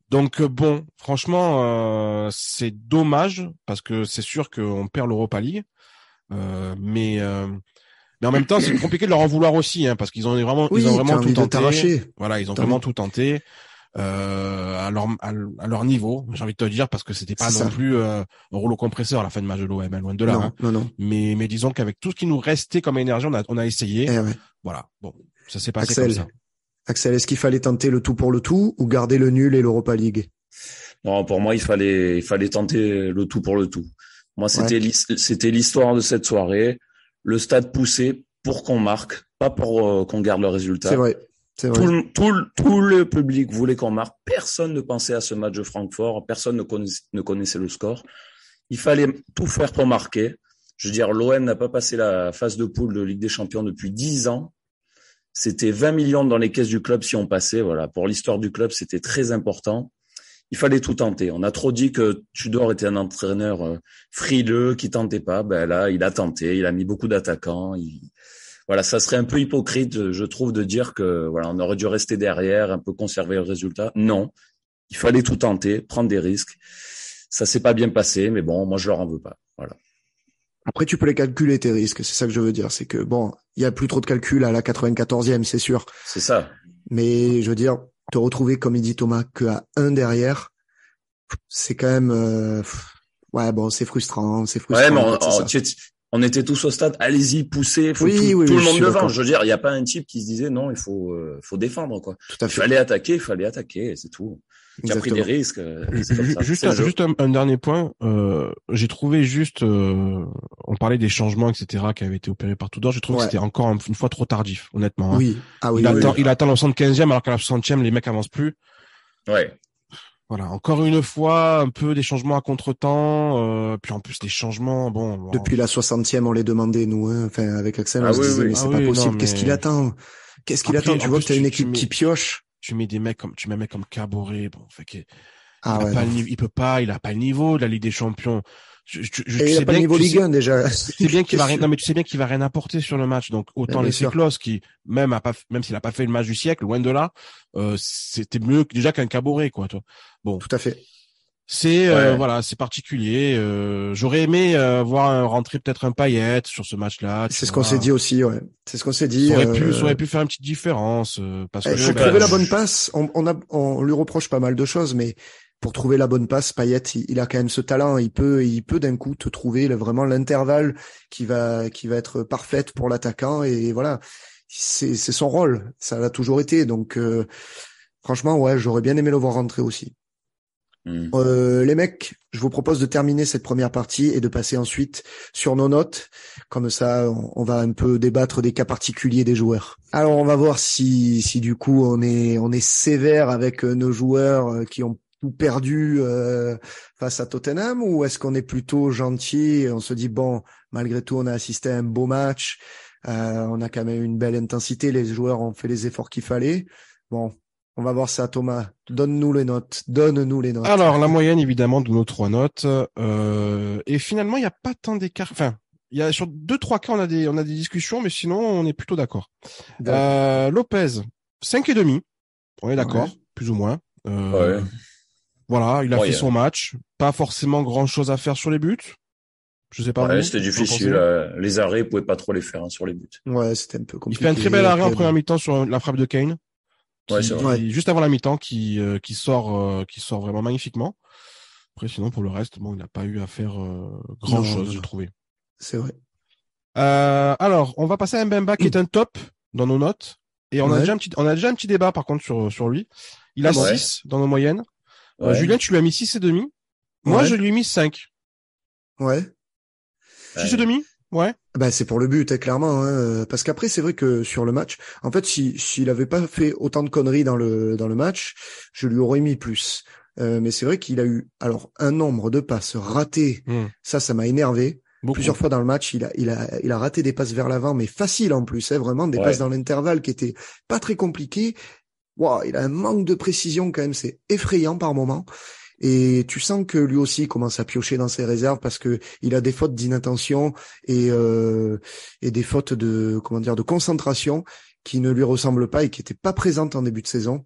S3: donc euh, bon, franchement, euh, c'est dommage parce que c'est sûr qu'on perd l'Europa League, mais mais en même temps, c'est compliqué de leur en vouloir aussi, hein, parce qu'ils ont vraiment, ils ont vraiment tout tenté. Voilà, ils ont vraiment tout tenté euh, à, leur, à, leur niveau, j'ai envie de te dire, parce que c'était pas non plus euh, un rouleau compresseur à la fin de match de l'OM, hein, loin de là. Hein. Non, non, Mais, mais disons qu'avec tout ce qui nous restait comme énergie, on a, essayé. Eh voilà, bon, ça s'est passé Axel, comme ça.
S1: Axel, est-ce qu'il fallait tenter le tout pour le tout ou garder le nul et l'Europa League
S3: Non, pour moi, il fallait, il fallait
S2: tenter le tout pour le tout. Moi, c'était l'histoire de cette soirée. Le stade poussé pour qu'on marque, pas pour euh, qu'on garde le résultat. C'est vrai.
S1: Tout, le,
S2: public voulait qu'on marque. Personne ne pensait à ce match de Francfort. Personne ne connaissait, le score. Il fallait tout faire pour marquer. Je veux dire, l'OM n'a pas passé la phase de poule de Ligue des Champions depuis 10 ans. C'était 20 millions dans les caisses du club si on passait. Voilà, pour l'histoire du club, c'était très important. Il fallait tout tenter. On a trop dit que Tudor était un entraîneur euh, frileux qui tentait pas. Ben là, il a tenté. Il a mis beaucoup d'attaquants. Il voilà, ça serait un peu hypocrite, je trouve, de dire que voilà, on aurait dû rester derrière, un peu conserver le résultat. Non, il fallait tout tenter, prendre des risques. Ça s'est pas bien passé, mais bon, moi je leur en veux pas. Voilà.
S1: Après, tu peux les calculer tes risques. C'est ça que je veux dire. C'est que bon, il y a plus trop de calculs à la 94e, c'est sûr. C'est ça. Mais je veux dire, te retrouver comme il dit Thomas qu'à à un derrière, c'est quand même. Euh, ouais, bon, c'est frustrant, c'est frustrant. Ouais, mais on était tous au stade, allez-y,
S3: poussez, faut tout, le monde devant. Je
S2: veux dire, il n'y a pas un type qui se disait non, il faut, euh, faut défendre quoi. Tout Fallait attaquer, il fallait attaquer, c'est tout. Il a pris des risques. Euh, juste,
S3: un, dernier point. Euh, j'ai trouvé juste, on parlait des changements, etc., qui avaient été opérés par Tudor. J'ai trouve que c'était encore une fois trop tardif, honnêtement. Hein. Oui. Ah oui. Il attend, il attend e alors qu'à la 60e, les mecs avancent plus. Ouais. Voilà, encore une fois, un peu des changements à contretemps. Euh, puis en plus, des changements, bon. Depuis la
S1: 60e, on les demandait, nous, hein, enfin, avec Axel, on ah mais c'est ah pas possible, qu'est-ce qu'il attend
S3: Qu'est-ce qu'il attend Tu vois que tu t'as une équipe qui pioche. Tu mets des mecs comme, tu mets un mec comme Caboret, bon, fait ah il peut pas, il a pas le niveau de la Ligue des Champions et il a pas niveau Ligue 1 déjà. Tu sais bien qu'il va rien, non mais tu sais bien qu'il va rien apporter sur le match. Donc autant les eh, laisser qui même a pas, même s'il a pas fait le match du siècle, loin de là, euh, c'était mieux déjà qu'un Caboret quoi. Toi. Bon. Tout à fait. C'est euh, voilà, c'est particulier. Euh, J'aurais aimé euh, voir un, rentrer peut-être un paillette sur ce match-là. C'est ce qu'on s'est dit aussi. Ouais. C'est ce qu'on s'est dit. Ça aurait pu, euh, ça aurait pu faire une petite différence euh, parce eh, que. Je, ben, bah, la bonne
S1: passe. On, on, a, on lui reproche pas mal de choses, mais pour trouver la bonne passe. Payet, il, a quand même ce talent. Il peut, il peut d'un coup te trouver vraiment l'intervalle qui va, qui va être parfaite pour l'attaquant. Et voilà, c'est son rôle. Ça l'a toujours été. Donc, euh, franchement, ouais, j'aurais bien aimé le voir rentrer aussi. Hmm. Euh, les mecs, je vous propose de terminer cette première partie et de passer ensuite sur nos notes. Comme ça, on, on va un peu débattre des cas particuliers des joueurs. Alors, on va voir si, si du coup on est, on est sévère avec euh, nos joueurs euh, qui ont perdu euh, face à Tottenham ou est-ce qu'on est plutôt gentil et on se dit bon malgré tout on a assisté à un beau match euh, on a quand même une belle intensité les joueurs ont fait les efforts qu'il fallait bon on va voir ça Thomas donne-nous les notes donne-nous les notes alors
S3: la moyenne évidemment de nos trois notes euh, et finalement il n'y a pas tant d'écart enfin il y a sur deux trois cas on a des on a des discussions mais sinon on est plutôt d'accord Lopez cinq et demi on est d'accord plus ou moins voilà, il a fait son match. Pas forcément grand chose à faire sur les buts. Je sais pas. Ouais, c'était difficile. Euh,
S2: les arrêts, il pouvait pas trop les
S1: faire hein, sur les buts.
S3: Ouais, c'était un peu compliqué. Il fait un très bel arrêt en première mi-temps sur la frappe de Kane. juste avant la mi-temps, qui euh, qui sort euh, qui sort vraiment magnifiquement. Après, sinon pour le reste, bon, il n'a pas eu à faire grand chose, je trouvais. C'est vrai. alors, on va passer à Mbemba qui est un top dans nos notes. Et on a déjà un petit on a déjà un petit débat par contre sur sur lui. Il a 6 dans nos moyennes. Euh, Julien, tu lui as mis 6 et demi. Moi, je lui ai mis 5.
S1: Ouais. 6 et demi Ouais. Ah bah c'est pour le but, hein, clairement. Hein, euh, parce qu'après, c'est vrai que sur le match, en fait, s'il avait n'avait pas fait autant de conneries dans le dans le match, je lui aurais mis plus. Euh, mais c'est vrai qu'il a eu alors un nombre de passes ratées. Hmm. Ça, ça m'a énervé. Plusieurs fois dans le match, il a, il a, il a raté des passes vers l'avant, mais facile en plus, hein, vraiment des passes dans l'intervalle qui étaient pas très compliquées wow, il a un manque de précision quand même, c'est effrayant par moment. Et tu sens que lui aussi commence à piocher dans ses réserves parce que il a des fautes d'inattention et euh, et des fautes de comment dire de concentration qui ne lui ressemblent pas et qui n'étaient pas présentes en début de saison.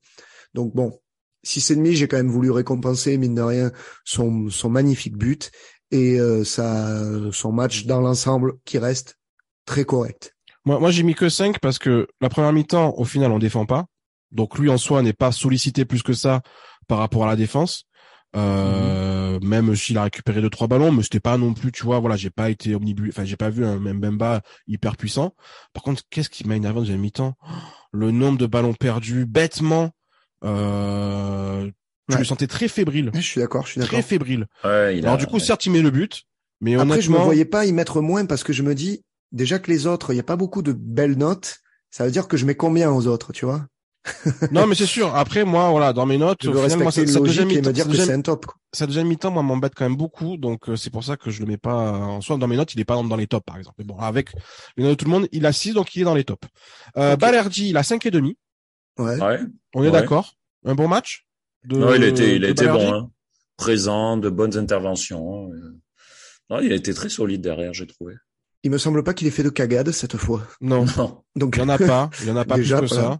S1: Donc bon, six et demi, j'ai quand même voulu récompenser mine de rien son son magnifique but et euh, son match dans l'ensemble qui reste très
S3: correct. Moi, moi j'ai mis que 5 parce que la première mi-temps, au final, on défend pas. Donc lui en soi n'est pas sollicité plus que ça par rapport à la défense. Euh, mhm. Même s'il a récupéré deux trois ballons, mais c'était pas non plus, tu vois, voilà, j'ai pas été omnibus enfin j'ai pas vu un Mbemba hyper puissant. Par contre, qu'est-ce qui m'a énervé dans la mi-temps Le nombre de ballons perdus, bêtement. Euh, je me le sentais très fébrile. Je suis d'accord, je suis d'accord. Très fébrile.
S1: Alors du coup, certes, il met le but, mais après, honnêtement... je me voyais pas y mettre moins parce que je me dis déjà que les autres, il y a pas beaucoup de belles notes. Ça veut dire que je mets combien aux autres, tu vois
S3: non, mais c'est sûr. Après, moi, voilà, dans mes notes, je ça, ça deuxième mi-temps, deuxième... mi-temps, moi, m'embête quand même beaucoup. Donc, euh, c'est pour ça que je le mets pas en soi. Dans mes notes, il est pas dans les tops, par exemple. Mais bon, avec les notes de tout le monde, il a 6, donc il est dans les tops. Euh, Balerdi, il a 5 et demi. Ouais. On est d'accord. Un bon match? il était, il était bon, hein.
S2: Présent, de bonnes interventions. Euh. Non, il a été très solide derrière, j'ai trouvé.
S1: Il me semble pas qu'il ait fait de cagade
S3: cette fois. Non. Donc. Il y en a pas. Il y en a pas plus que ça.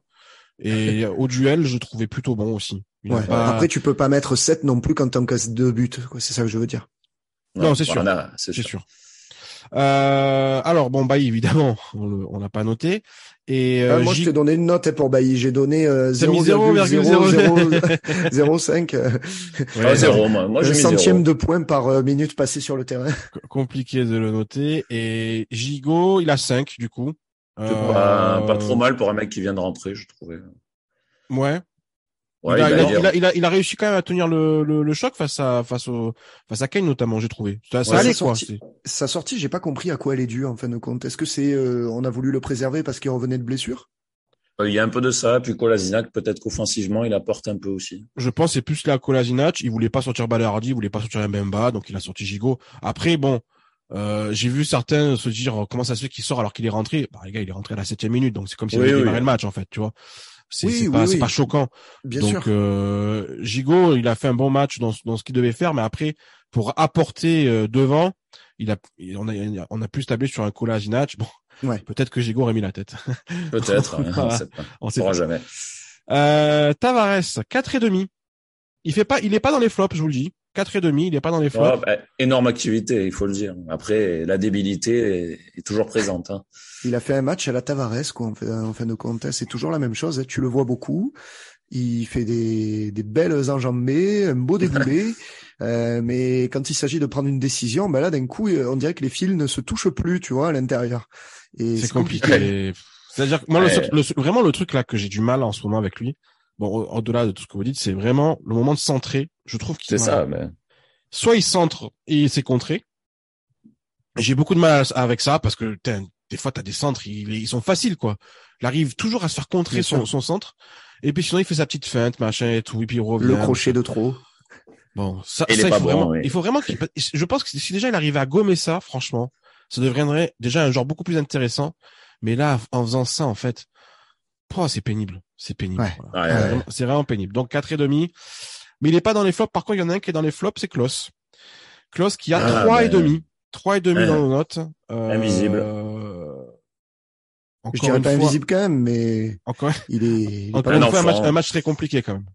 S3: Et au duel, je trouvais plutôt bon aussi. Ouais. Après,
S1: tu peux pas mettre 7 non plus quand en casses 2 buts. C'est ça que je veux dire.
S3: Non, c'est sûr. C'est sûr. Euh, alors bon, Bailly évidemment, on l'a pas noté. Et euh, ah, moi, je t'ai
S1: donné une note hein, pour Bailly. J'ai donné 0,005. Euh, ouais, 0, ah, moi, moi centième de point par
S3: euh, minute passée sur le terrain. Compliqué de le noter. Et Gigot, il a 5 du coup. Pas, euh, pas, trop mal
S2: pour un mec qui vient de rentrer, je trouvais.
S3: Ouais. ouais il, a, il, a, il, a, réussi quand même à tenir le, le, choc face à face au face à Kane notamment, j'ai trouvé. Ça, ça allait, sa quoi. Sortie, sa sortie, j'ai pas compris à quoi elle est due en fin de compte. Est-ce que c'est euh, on a voulu le préserver parce qu'il revenait de blessure
S2: euh, il y a un peu de ça, puis Kolasinac, peut-être qu'offensivement, il apporte un peu aussi.
S3: Je pense c'est plus la Kolasinac, il voulait pas sortir Balardi, il voulait pas sortir Mbemba, donc il a sorti Gigot. Après, bon, euh, j'ai vu certains se dire euh, comment ça se fait qu'il sort alors qu'il est rentré. Bah les gars, il est rentré à la septième minute, donc c'est comme s'il avait démarré le match en fait, tu vois. C'est pas, choquant. Bien donc sûr. Euh, Gigot, il a fait un bon match dans, dans ce qu'il devait faire, mais après pour apporter devant, il a on a on a pu se tabler sur un collage match Bon, ouais. peut-être que Gigot aurait mis la tête. Peut-être, on ne sait pas. jamais. Euh, Tavares, quatre et demi. Il fait pas, il est pas dans les flops, je vous le dis. Quatre et demi, il est pas dans les oh, flops.
S2: Bah, énorme activité, il faut le dire. Après, la débilité est, toujours présente. Hein.
S1: Il a fait un match à la Tavares, quoi, en, fin de compte. C'est toujours la même chose. Hein. Tu le vois beaucoup. Il fait des, des belles enjambées, un beau déboulé. euh, mais quand il s'agit de prendre une décision, ben là, d'un coup, euh, on dirait que les fils ne se touchent plus, tu vois, à l'intérieur. C'est compliqué. C'est-à-dire,
S3: vraiment, le truc là que j'ai du mal en ce moment avec lui, bon, au-delà de tout ce que vous dites, c'est vraiment le moment de centrer. Je trouve qu'il. C'est ça, mais... Soit il centre et il s'est contré. J'ai beaucoup de mal avec ça parce que des fois, t'as des centres, ils, sont faciles, quoi. Il arrive toujours à se faire contrer son, son, centre. Et puis sinon, il fait sa petite feinte, machin et tout, et puis il revient. Le crochet de trop. Bon, ça, il, faut vraiment, il, faut vraiment, Je pense que si déjà il arrivait à gommer ça, franchement, ça deviendrait déjà un genre beaucoup plus intéressant. Mais là, en faisant ça, en fait, Oh, c'est pénible, c'est pénible. Ouais. c'est vraiment pénible. Donc 4 et demi, mais il est pas dans les flops. Par contre, il y en a un qui est dans les flops, c'est Klaus. Klaus qui a 3 ah, bah, et demi, 3 et demi dans nos notes. Euh, invisible. Euh... Encore Je dirais pas invisible
S1: quand même, mais encore. Il est, pas un, match, un
S3: match, très compliqué quand même.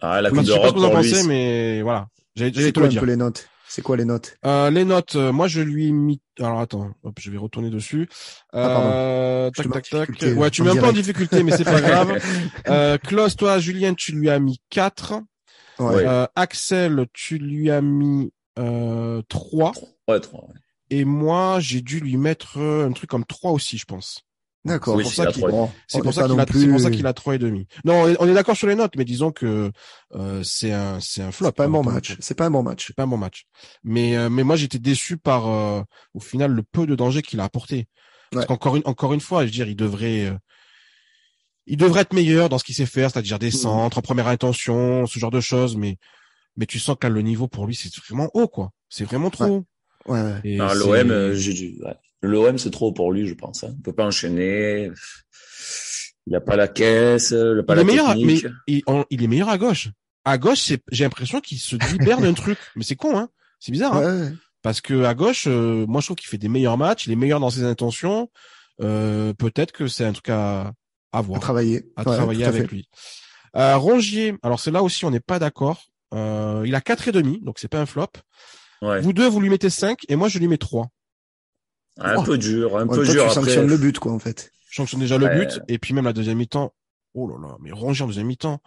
S1: Ah, la Coupe Je sais pas ce que vous en pensez,
S3: mais voilà. j'ai tout le dire. les notes. C'est quoi les notes euh, Les notes, euh, moi je lui ai mis. Alors attends, je vais retourner dessus. Ah, euh, tac, tac, tac. Ouais, tu mets un peu en difficulté, mais c'est pas grave. euh, Klaus, toi, Julien, tu lui as mis 4. Ouais. Euh, Axel, tu lui as mis 3. Ouais, 3. Ouais. Et moi, j'ai dû lui mettre un truc comme 3 aussi, je pense.
S1: D'accord. c'est pour ça qu'il a, pour ça qu'il a trois et demi.
S3: Non, on est d'accord sur les notes, mais disons que euh, c'est un, c'est flop. pas un hein, bon match. C'est pas un bon match. C'est pas un bon match. Mais, euh, mais moi j'étais déçu par, euh, au final, le peu de danger qu'il a apporté. Parce qu'encore une, encore une fois, je veux dire, il devrait, il devrait être meilleur dans ce qu'il sait faire, c'est-à-dire des mmh. centres, en première intention, ce genre de choses. Mais, mais tu sens qu'à le niveau pour lui, c'est vraiment haut, quoi. C'est vraiment trop. haut. l'OM,
S2: j'ai L'OM, c'est trop pour lui, je pense. Hein. Il peut pas enchaîner. Il a pas la caisse, il n'a pas la meilleur, il,
S3: est meilleur à gauche. À gauche, j'ai l'impression qu'il se libère d'un truc. Mais c'est con, hein. C'est bizarre. hein Parce que à gauche, euh, moi, je trouve qu'il fait des meilleurs matchs. Il est meilleur dans ses intentions. Euh, peut-être que c'est un truc à, à voir. À travailler. À travailler avec lui. Euh, Rongier, alors c'est là aussi, on n'est pas d'accord. Euh, il a quatre et demi, donc c'est pas un flop. Vous deux, vous lui mettez 5 et moi, je lui mets 3.
S2: Un peu dur, un peu dur.
S3: Tu sanctionnes le but, quoi, en fait. Je sanctionne déjà le but, et puis même la deuxième mi-temps. Oh là là, mais ronger en deuxième mi-temps,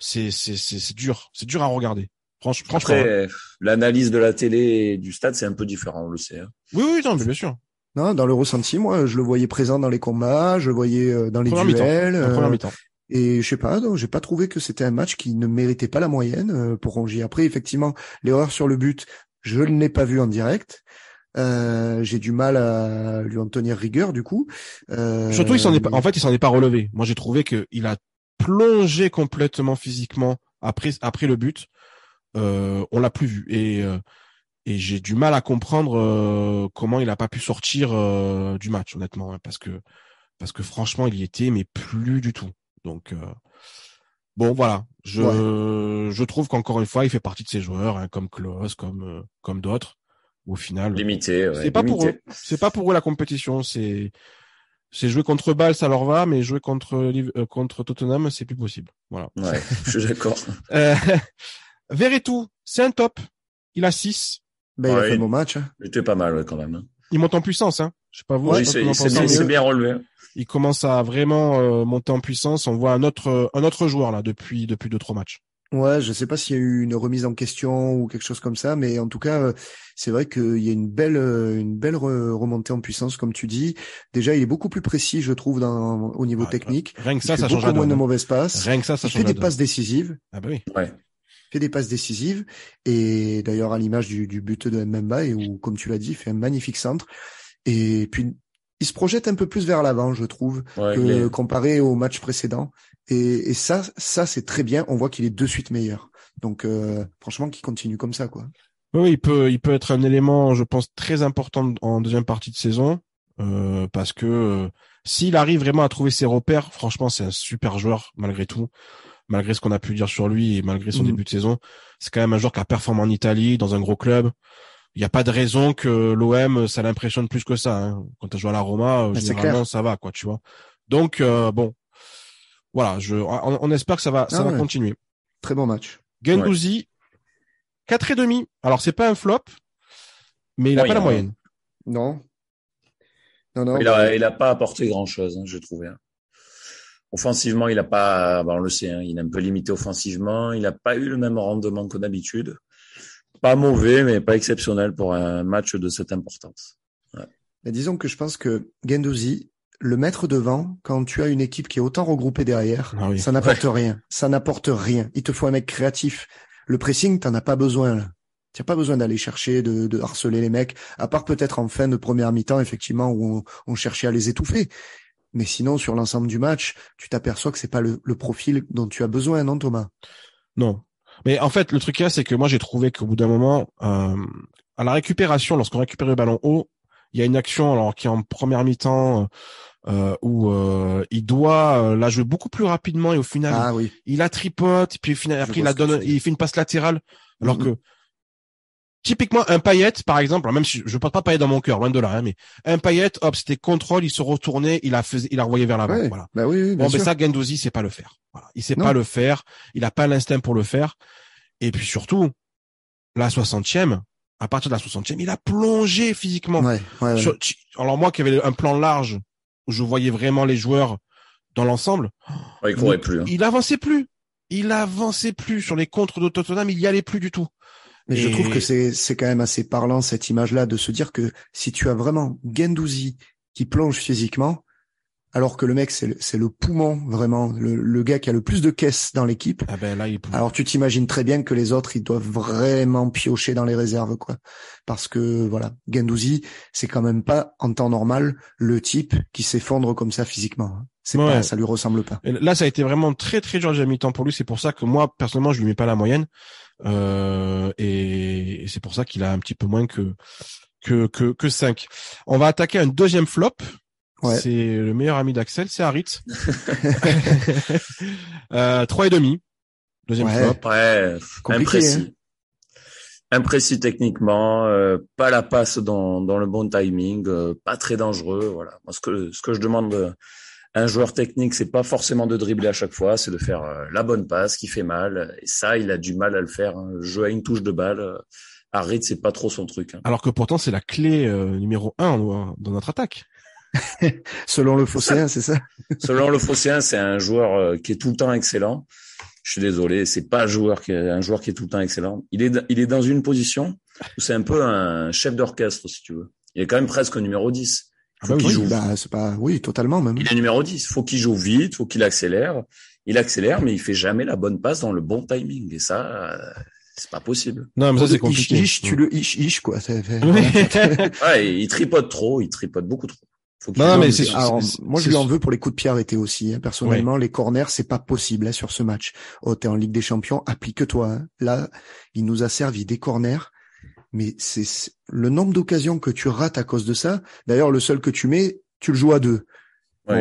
S3: c'est c'est c'est dur, c'est dur à regarder. franchement. Après, hein. l'analyse
S2: de la télé et du stade, c'est un peu différent, on le sait. Hein.
S3: Oui, oui, non, mais bien sûr. Non, dans le ressenti,
S1: moi, je le voyais présent dans les combats, je le voyais euh, dans les duels. première euh, mi-temps. Et je sais pas, donc j'ai pas trouvé que c'était un match qui ne méritait pas la moyenne euh, pour Rongier. Après, effectivement, l'erreur sur le but, je ne l'ai pas vu en direct. Euh, j'ai du mal à lui en tenir rigueur
S3: du coup. Euh... Surtout, il s'en est pas, en fait, il s'en est pas relevé. Moi, j'ai trouvé que il a plongé complètement physiquement après après le but. Euh, on l'a plus vu et euh, et j'ai du mal à comprendre euh, comment il a pas pu sortir du match honnêtement hein, parce que parce que franchement, il y était mais plus du tout. Donc Bon, voilà. Je, je trouve qu'encore une fois, il fait partie de ces joueurs, hein, comme Klaus, comme, comme d'autres, au final. Limité, C'est pas pour eux. C'est pas pour eux la compétition. C'est, c'est jouer contre Bâle, ça leur va, mais jouer contre, euh, contre Tottenham, c'est plus possible. Voilà.
S2: Ouais, je suis d'accord.
S3: euh, tout c'est un top. Il a
S2: 6. Ben, il a fait bon match. Hein. Il était pas mal, quand même. Hein.
S3: Il monte en puissance, hein. Je sais pas vous. il bien relevé. Il commence à vraiment euh, monter en puissance. On voit un autre, un autre joueur, là, depuis, depuis deux, trois matchs. Ouais, je sais pas s'il y a eu une remise en question ou quelque chose comme ça, mais
S1: en tout cas, euh, c'est vrai qu'il y a une belle, euh, une belle remontée en puissance, comme tu dis. Déjà, il est beaucoup plus précis, je trouve, dans, au niveau ah, technique. Rien que ça, ça change moins de mauvaises passes. Rien que ça, ça il change. Il fait des passes décisives.
S3: Ah bah oui. Ouais. Il
S1: fait des passes décisives et d'ailleurs à l'image du, but de Mbemba et où, comme tu l'as dit, il fait un magnifique centre. Et puis il se projette un peu plus vers l'avant, je trouve, comparé au match précédent. Et, ça, ça c'est très bien. On voit qu'il est de suite meilleur. Donc euh, franchement, qu'il continue comme ça, quoi.
S3: Oui, il peut, il peut être un élément, je pense, très important en deuxième partie de saison, euh, parce que euh, s'il arrive vraiment à trouver ses repères, franchement, c'est un super joueur malgré tout, malgré ce qu'on a pu dire sur lui et malgré son mm. début de saison. C'est quand même un joueur qui a performé en Italie dans un gros club il n'y a pas de raison que l'OM ça l'impressionne plus que ça. Hein. Quand tu joues à la Roma, euh, bah, généralement ça va quoi, tu vois. Donc euh, bon, voilà, je, on, espère que ça va, ça ah va continuer. Très bon match. Gendouzi, quatre et demi. Alors c'est pas un flop, mais il n'a pas la hein. moyenne. Non. Non, non.
S1: Il
S2: n'a pas apporté grand chose, hein, je trouvais. Offensivement, il a pas, bah, on le sait, il est un peu limité offensivement. Il n'a pas eu le même rendement que d'habitude pas mauvais, mais pas exceptionnel pour un match de cette importance. Ouais.
S1: disons que je pense que Gendouzi, le mettre devant, quand tu as une équipe qui est autant regroupée derrière, ah ça n'apporte rien. Ça n'apporte rien. Il te faut un mec créatif. Le pressing, t'en as pas besoin Tu T'as pas besoin d'aller chercher, de, harceler les mecs, à part peut-être en fin de première mi-temps, effectivement, où on, cherchait à les étouffer. Mais sinon, sur l'ensemble du match, tu t'aperçois que c'est pas le, le profil dont tu
S3: as besoin, non, Thomas Non, mais en fait, le truc là, c'est que moi j'ai trouvé qu'au bout d'un moment, euh, à la récupération, lorsqu'on récupère le ballon haut, il y a une action alors qui est en première mi-temps euh, euh, où il doit la jouer beaucoup plus rapidement et au final, ah il la tripote, puis après il donne, il fait une passe latérale, alors mhm. que Typiquement, un paillette, par exemple, même si je ne porte pas paillette dans mon cœur, loin de là, hein, mais un paillette, hop, c'était contrôle, il se retournait, il a fait, il a renvoyé vers l'avant. main' voilà. Bah bon, mais ça, Gendouzi sait pas le faire. Il sait pas le faire. Il n'a pas l'instinct pour le faire. Et puis surtout, la soixantième, à partir de la soixantième, il a plongé physiquement. alors moi, qui avait un plan large, où je voyais vraiment les joueurs dans l'ensemble. il courait plus. Hein. Il avançait plus il avançait plus sur les contres de Tottenham, il y allait plus du tout. Mais je trouve que c'est,
S1: c'est quand même assez parlant cette image-là de se dire que si tu as vraiment Gendouzi qui plonge physiquement, alors que le mec c'est le, c'est le poumon vraiment, le, gars qui a le plus de caisses dans l'équipe. Ah ben alors tu t'imagines très bien que les autres ils doivent vraiment piocher dans les réserves quoi, parce que voilà, Gendouzi c'est quand même pas en temps normal le type
S3: qui s'effondre comme ça physiquement. Hein. C'est pas, ça lui ressemble pas. Et là ça a été vraiment très très dur à mi-temps pour lui, c'est pour ça que moi personnellement je lui mets pas la moyenne. Euh, et, et c'est pour ça qu'il a un petit peu moins que que, que, que 5. On va attaquer un deuxième flop. Ouais. C'est le meilleur ami d'Axel, c'est Harit. euh, et demi. Deuxième flop. Ouais, imprécis. Hein.
S2: Imprécis techniquement, euh, pas la passe dans, dans le bon timing, euh, pas très dangereux, voilà. Moi, ce que ce que je demande un joueur technique, c'est pas forcément de dribbler à chaque fois, c'est de faire euh, la bonne passe qui fait mal. Et ça, il a du mal à le faire. Hein. Jouer à une touche de balle, euh, arrête c'est pas trop son truc. Hein.
S3: Alors que pourtant, c'est la clé euh, numéro un dans notre attaque. Selon le Fosséen, c'est ça
S2: Selon le Fosséen, c'est un joueur qui est tout le temps excellent. Je suis désolé, c'est pas un joueur qui est tout le temps excellent. Il est il est dans une position où c'est un peu un chef d'orchestre si tu veux. Il est quand même presque au numéro 10. Ah bah bah, oui, totalement Il est numéro 10. Faut qu'il joue vite, faut qu'il accélère. Il accélère, mais il fait jamais la bonne passe dans le bon timing. Et ça, euh, c'est pas possible. Non, mais ça, c'est compliqué. tu
S1: le ish, quoi.
S2: il tripote trop, il tripote beaucoup trop. non, mais c'est, moi, je lui en
S1: veux pour les coups de pied arrêtés aussi. Hein, personnellement, les corners, c'est pas possible hein, sur ce match. Oh, t'es en Ligue des Champions, applique-toi. Hein. Là, il nous a servi des corners mais c'est le nombre d'occasions que tu rates à cause de ça. D'ailleurs, le seul que tu mets, tu le joues à deux.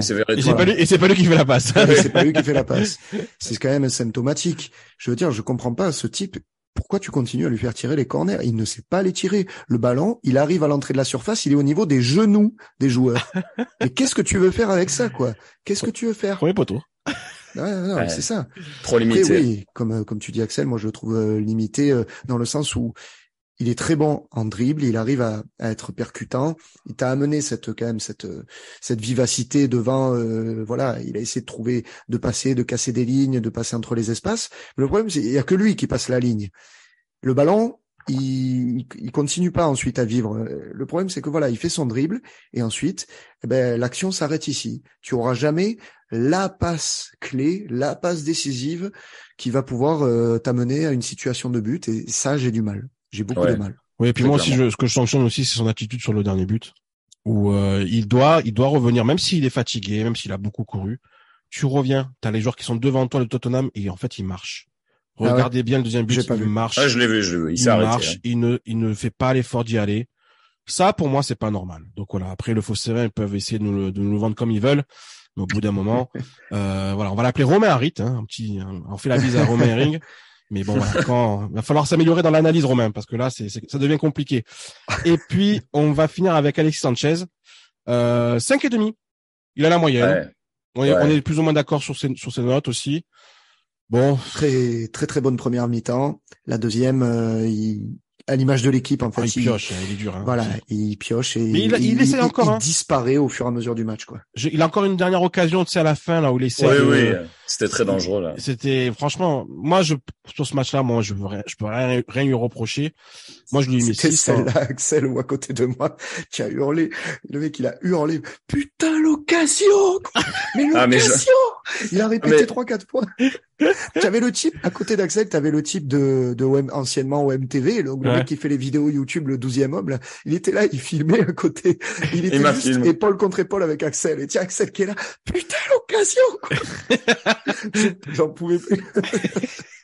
S3: c'est et c'est pas et c'est pas lui qui fait la passe. c'est pas lui qui fait la passe.
S1: C'est quand même symptomatique. Je veux dire, je comprends pas ce type. Pourquoi tu continues à lui faire tirer les corners Il ne sait pas les tirer. Le ballon, il arrive à l'entrée de la surface, il est au niveau des genoux des joueurs. Et qu'est-ce que tu veux faire avec ça, quoi Qu'est-ce que tu veux faire Premier poteau. Non, non, c'est ça. Trop limité. oui, comme euh, comme tu dis Axel, moi je le trouve euh, limité euh, dans le sens où il est très bon en dribble, il arrive à, être percutant. Il t'a amené cette quand même cette cette vivacité devant. Euh, voilà, il a essayé de trouver, de passer, de casser des lignes, de passer entre les espaces. le problème, c'est il y a que lui qui passe la ligne. Le ballon, il, il continue pas ensuite à vivre. Le problème, c'est que voilà, il fait son dribble et ensuite, eh ben, l'action s'arrête ici. Tu auras jamais la passe clé, la passe décisive qui va pouvoir euh, t'amener à une situation de but. Et ça, j'ai du mal. J'ai beaucoup de mal.
S3: Oui, et puis moi aussi, je, ce que je sanctionne aussi, c'est son attitude sur le dernier but, où euh, il doit, il doit revenir, même s'il est fatigué, même s'il a beaucoup couru. Tu reviens, t'as les joueurs qui sont devant toi, le Tottenham, et en fait, il marche. Ah Regardez bien le deuxième but, il marche. Ah, je l'ai vu, je l'ai vu. Il, marche, hein. il ne, il ne fait pas l'effort d'y aller. Ça, pour moi, c'est pas normal. Donc voilà. Après, le Fossérin, ils peuvent essayer de nous, de nous le vendre comme ils veulent. Mais au bout d'un moment, euh, voilà, on va l'appeler Romain Harit, hein, un petit, on fait la bise à Romain Ring. Mais bon, il va falloir s'améliorer dans l'analyse, Romain, parce que là, c'est, ça devient compliqué. Et puis, on va finir avec Alexis Sanchez. Euh, et demi. Il a la moyenne. On, est, plus ou moins d'accord sur ses, sur ses notes aussi.
S1: Bon. Très, très, très bonne première mi-temps. La deuxième, euh, à l'image de l'équipe, en ah, fait. il, pioche, hein, il est dur. Hein, voilà, il pioche et il, essaie encore.
S3: Hein. disparaît au fur et à mesure du match, quoi. il a encore une dernière occasion, tu sais, à la fin, là, où il essaie.
S2: C'était très dangereux là.
S3: C'était franchement, moi je sur ce match-là, moi je je peux rien, lui reprocher. Moi je lui mis C'était celle-là,
S1: Axel ou à côté de moi qui a hurlé.
S3: Le mec il a hurlé,
S1: putain l'occasion, mais ah, l'occasion. Il a répété trois 4 points fois. T'avais le type à côté d'Axel, t'avais le type de, de OM, anciennement OMTV, le, mec qui fait les vidéos YouTube, le 12 homme. Il était là, il filmait à côté. Il était il juste épaule contre Paul avec Axel. Et tiens Axel qui est là, putain l'occasion.
S2: J'en pouvais plus.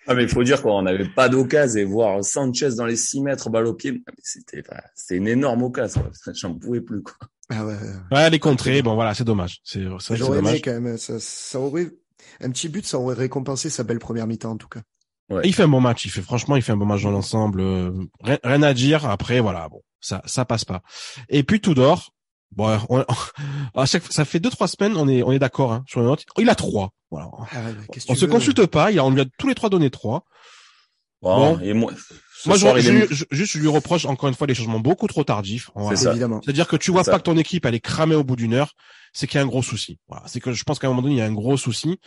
S2: ah, mais il faut dire qu'on n'avait pas d'occasion et voir Sanchez dans les 6 mètres balle au pied, c'était une énorme occasion. J'en pouvais plus. Quoi.
S3: Ah ouais, ouais. les contrées, bon voilà, c'est dommage. C'est quand
S1: même. Ça, aurait... Un petit but, ça aurait récompensé sa belle
S3: première mi-temps en tout cas. Il fait un bon match, il fait franchement, il fait un bon match dans l'ensemble. Euh, rien, à dire. Après, voilà, bon, ça, ça passe pas. Et puis tout d'or. Bon, à chaque ça fait deux trois semaines, on est on est d'accord hein, sur Il a trois. Voilà.
S1: Ah on se
S3: consulte pas. Il a, on lui a tous les trois donné trois.
S2: Bon, Et moi, moi je,
S3: je, juste je lui reproche encore une fois les changements beaucoup trop tardifs. C'est-à-dire que tu vois pas que ton équipe elle est cramée au bout d'une heure, c'est qu'il y a un gros souci. Voilà. C'est que je pense qu'à un moment donné il y a un gros souci.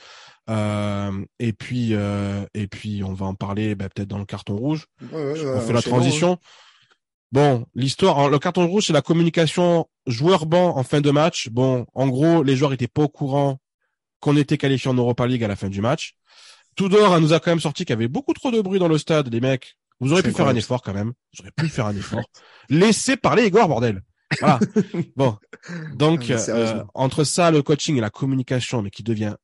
S3: Euh, et puis euh, et puis on va en parler bah, peut-être dans le carton rouge. on fait la hein. transition. Bon, l'histoire, le carton rouge, c'est la communication joueur-banc en fin de match. Bon, en gros, les joueurs étaient pas au courant qu'on était qualifié en Europa League à la fin du match. Tout Tudor hein, nous a quand même sorti qu'il y avait beaucoup trop de bruit dans le stade, les mecs. Vous auriez pu faire un effort quand même. Vous auriez pu faire un effort. Laissez parler Igor, bordel. Voilà. bon. Donc, euh, entre ça, le coaching et la communication, mais qui devient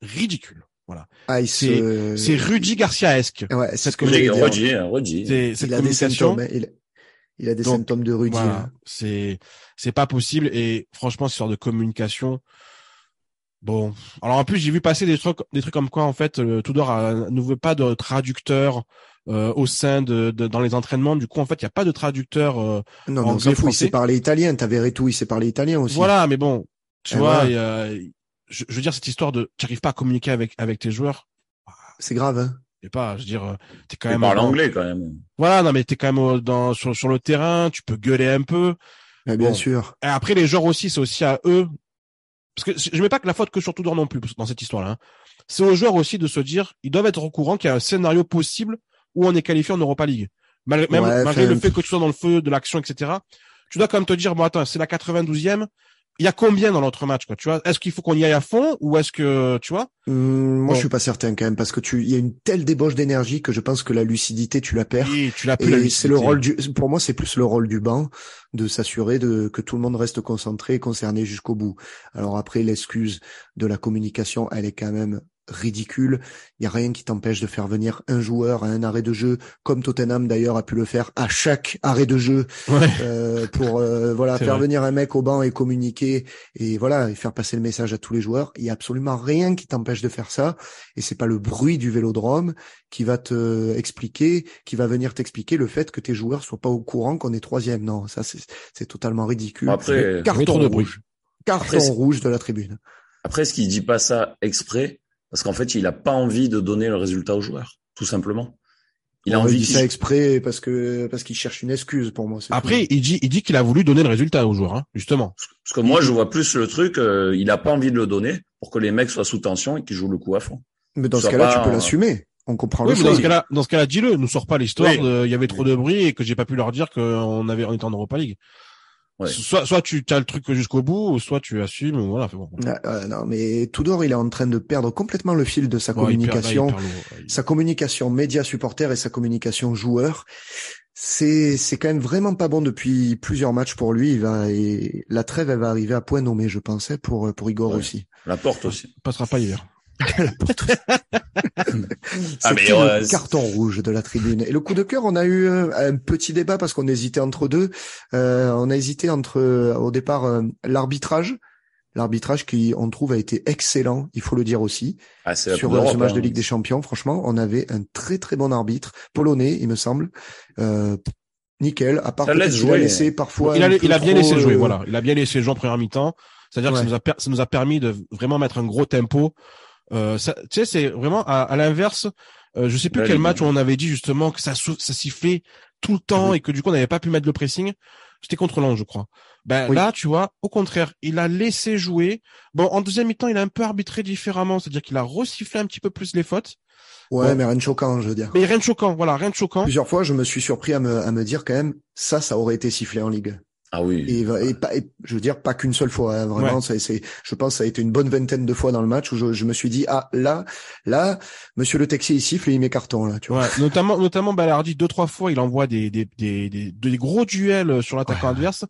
S3: ridicule. Voilà. Ah, c'est, Rudy Garcia-esque. Ouais, c'est ce que, je Rudy, hein, Rudy. C'est, la communication. Il a des symptômes de rudier. Hein. c'est c'est pas possible et franchement, ce genre de communication. Bon, alors en plus j'ai vu passer des trucs, des trucs comme quoi en fait euh, Tudor ne veut pas de traducteur euh, au sein de, dans les entraînements. Du coup en fait il n'y a pas de traducteur. Euh, non, Il sait
S1: parler italien. T'avais tout, il sait parler italien aussi. Voilà,
S3: mais bon, tu vois, je, veux dire cette histoire de tu n'arrives pas à communiquer avec avec tes joueurs. C'est grave. Hein et pas, je veux dire, euh, t'es quand même. parles anglais quand même. Voilà, non mais t'es quand même euh, dans sur, sur le terrain, tu peux gueuler un peu. bien sûr. Et après les joueurs aussi, c'est aussi à eux. Parce que je mets pas que la faute que sur Tudor non plus dans cette histoire-là. Hein. C'est aux joueurs aussi de se dire, ils doivent être au courant qu'il y a un scénario possible où on est qualifié en Europa League. même, malgré le fait que tu sois dans le feu de l'action, etc. Tu dois quand même te dire, bon attends, c'est la 92e. Il y a combien dans l'autre match, quoi, tu vois? Est-ce qu'il faut qu'on y aille à fond ou est-ce que, tu vois?
S1: Hum, moi, je suis pas certain quand même parce que tu, il y a une telle débauche d'énergie que je pense que la lucidité, tu la perds. Oui, tu C'est le rôle du, pour moi, c'est plus le rôle du banc de s'assurer de que tout le monde reste concentré et concerné jusqu'au bout. Alors après, l'excuse de la communication, elle est quand même ridicule. Il y a rien qui t'empêche de faire venir un joueur à un arrêt de jeu, comme Tottenham d'ailleurs a pu le faire à chaque arrêt de jeu, euh, pour euh, voilà faire venir un mec au banc et communiquer et voilà et faire passer le message à tous les joueurs. Il y a absolument rien qui t'empêche de faire ça et c'est pas le bruit du vélodrome qui va te expliquer, qui va venir t'expliquer le fait que tes joueurs soient pas au courant qu'on est troisième. Non, ça c'est totalement ridicule. Après, carton de rouge. Carton rouge de la tribune.
S2: Après, ce qu'il dit pas ça exprès, parce qu'en fait, il a pas envie de donner le résultat aux joueurs, tout simplement. Il a envie dit ça
S1: exprès parce que parce qu'il cherche une
S3: excuse pour moi. Après, il dit il dit qu'il a voulu donner le résultat aux joueurs, hein, justement.
S2: Parce que moi, je vois plus le truc, euh, il a pas envie de le donner pour que les mecs soient sous tension et qu'ils jouent le coup à fond.
S3: Mais dans ce cas-là, tu peux l'assumer. On comprend oui, le mais Dans ce cas-là, dans ce cas-là, dis-le. Nous sort pas l'histoire il y avait trop de bruit et que j'ai pas pu leur dire qu'on avait, on était en Europa League. Soit, soit tu as le truc jusqu'au bout, soit tu assumes, voilà.
S1: Ah, ah, non, mais Tudor, il est en train de perdre complètement le fil de sa oh, communication, sa communication média supporter et sa communication joueur. C'est c'est quand même vraiment pas bon depuis plusieurs matchs pour lui. et la trêve elle va arriver à point nommé, je pensais pour euh, pour Igor aussi.
S2: La porte aussi.
S1: passera pas hier. la porte.
S2: ah mais euh, carton
S1: rouge de la tribune. Et le coup de cœur, on a eu euh, un petit débat parce qu'on hésitait entre deux. on a hésité entre au départ l'arbitrage L'arbitrage qui, on trouve, a été excellent, il faut le dire aussi. Ah, Sur le match de Ligue des Champions, franchement, on avait un très très bon arbitre, polonais, il me semble. Euh, nickel,
S3: à part Il a parfois. Il a, bien laissé jouer, euh, voilà. Il a bien laissé jouer en première mi-temps. C'est-à-dire que ça nous, a permis de vraiment mettre un gros tempo. Euh, tu sais, c'est vraiment à, l'inverse. Je je sais plus quel match où on avait dit justement que ça, s'y fait tout le temps et que du coup on n'avait pas pu mettre le pressing. C'était contre l'ange, je crois. Ben là, tu vois, au contraire, il a laissé jouer. Bon, en deuxième mi-temps, il a un peu arbitré différemment, c'est-à-dire qu'il a resifflé un petit peu plus les fautes.
S1: Ouais, mais rien de choquant, je veux dire.
S3: Mais rien de choquant, voilà, rien de choquant.
S1: Plusieurs fois, je me suis surpris à me, à me dire quand même, ça, ça aurait été sifflé en ligue. Ah oui. Et, pas, je veux dire pas qu'une seule fois. Hein, vraiment, ça, c'est, je pense, que ça a été une bonne vingtaine de fois dans le match où je, me suis dit ah là, là, Monsieur le Texier il siffle et il met carton là.
S3: Tu vois. notamment, notamment Ballardi deux trois fois, il envoie des des des, des, des gros duels euh, sur l'attaquant adverse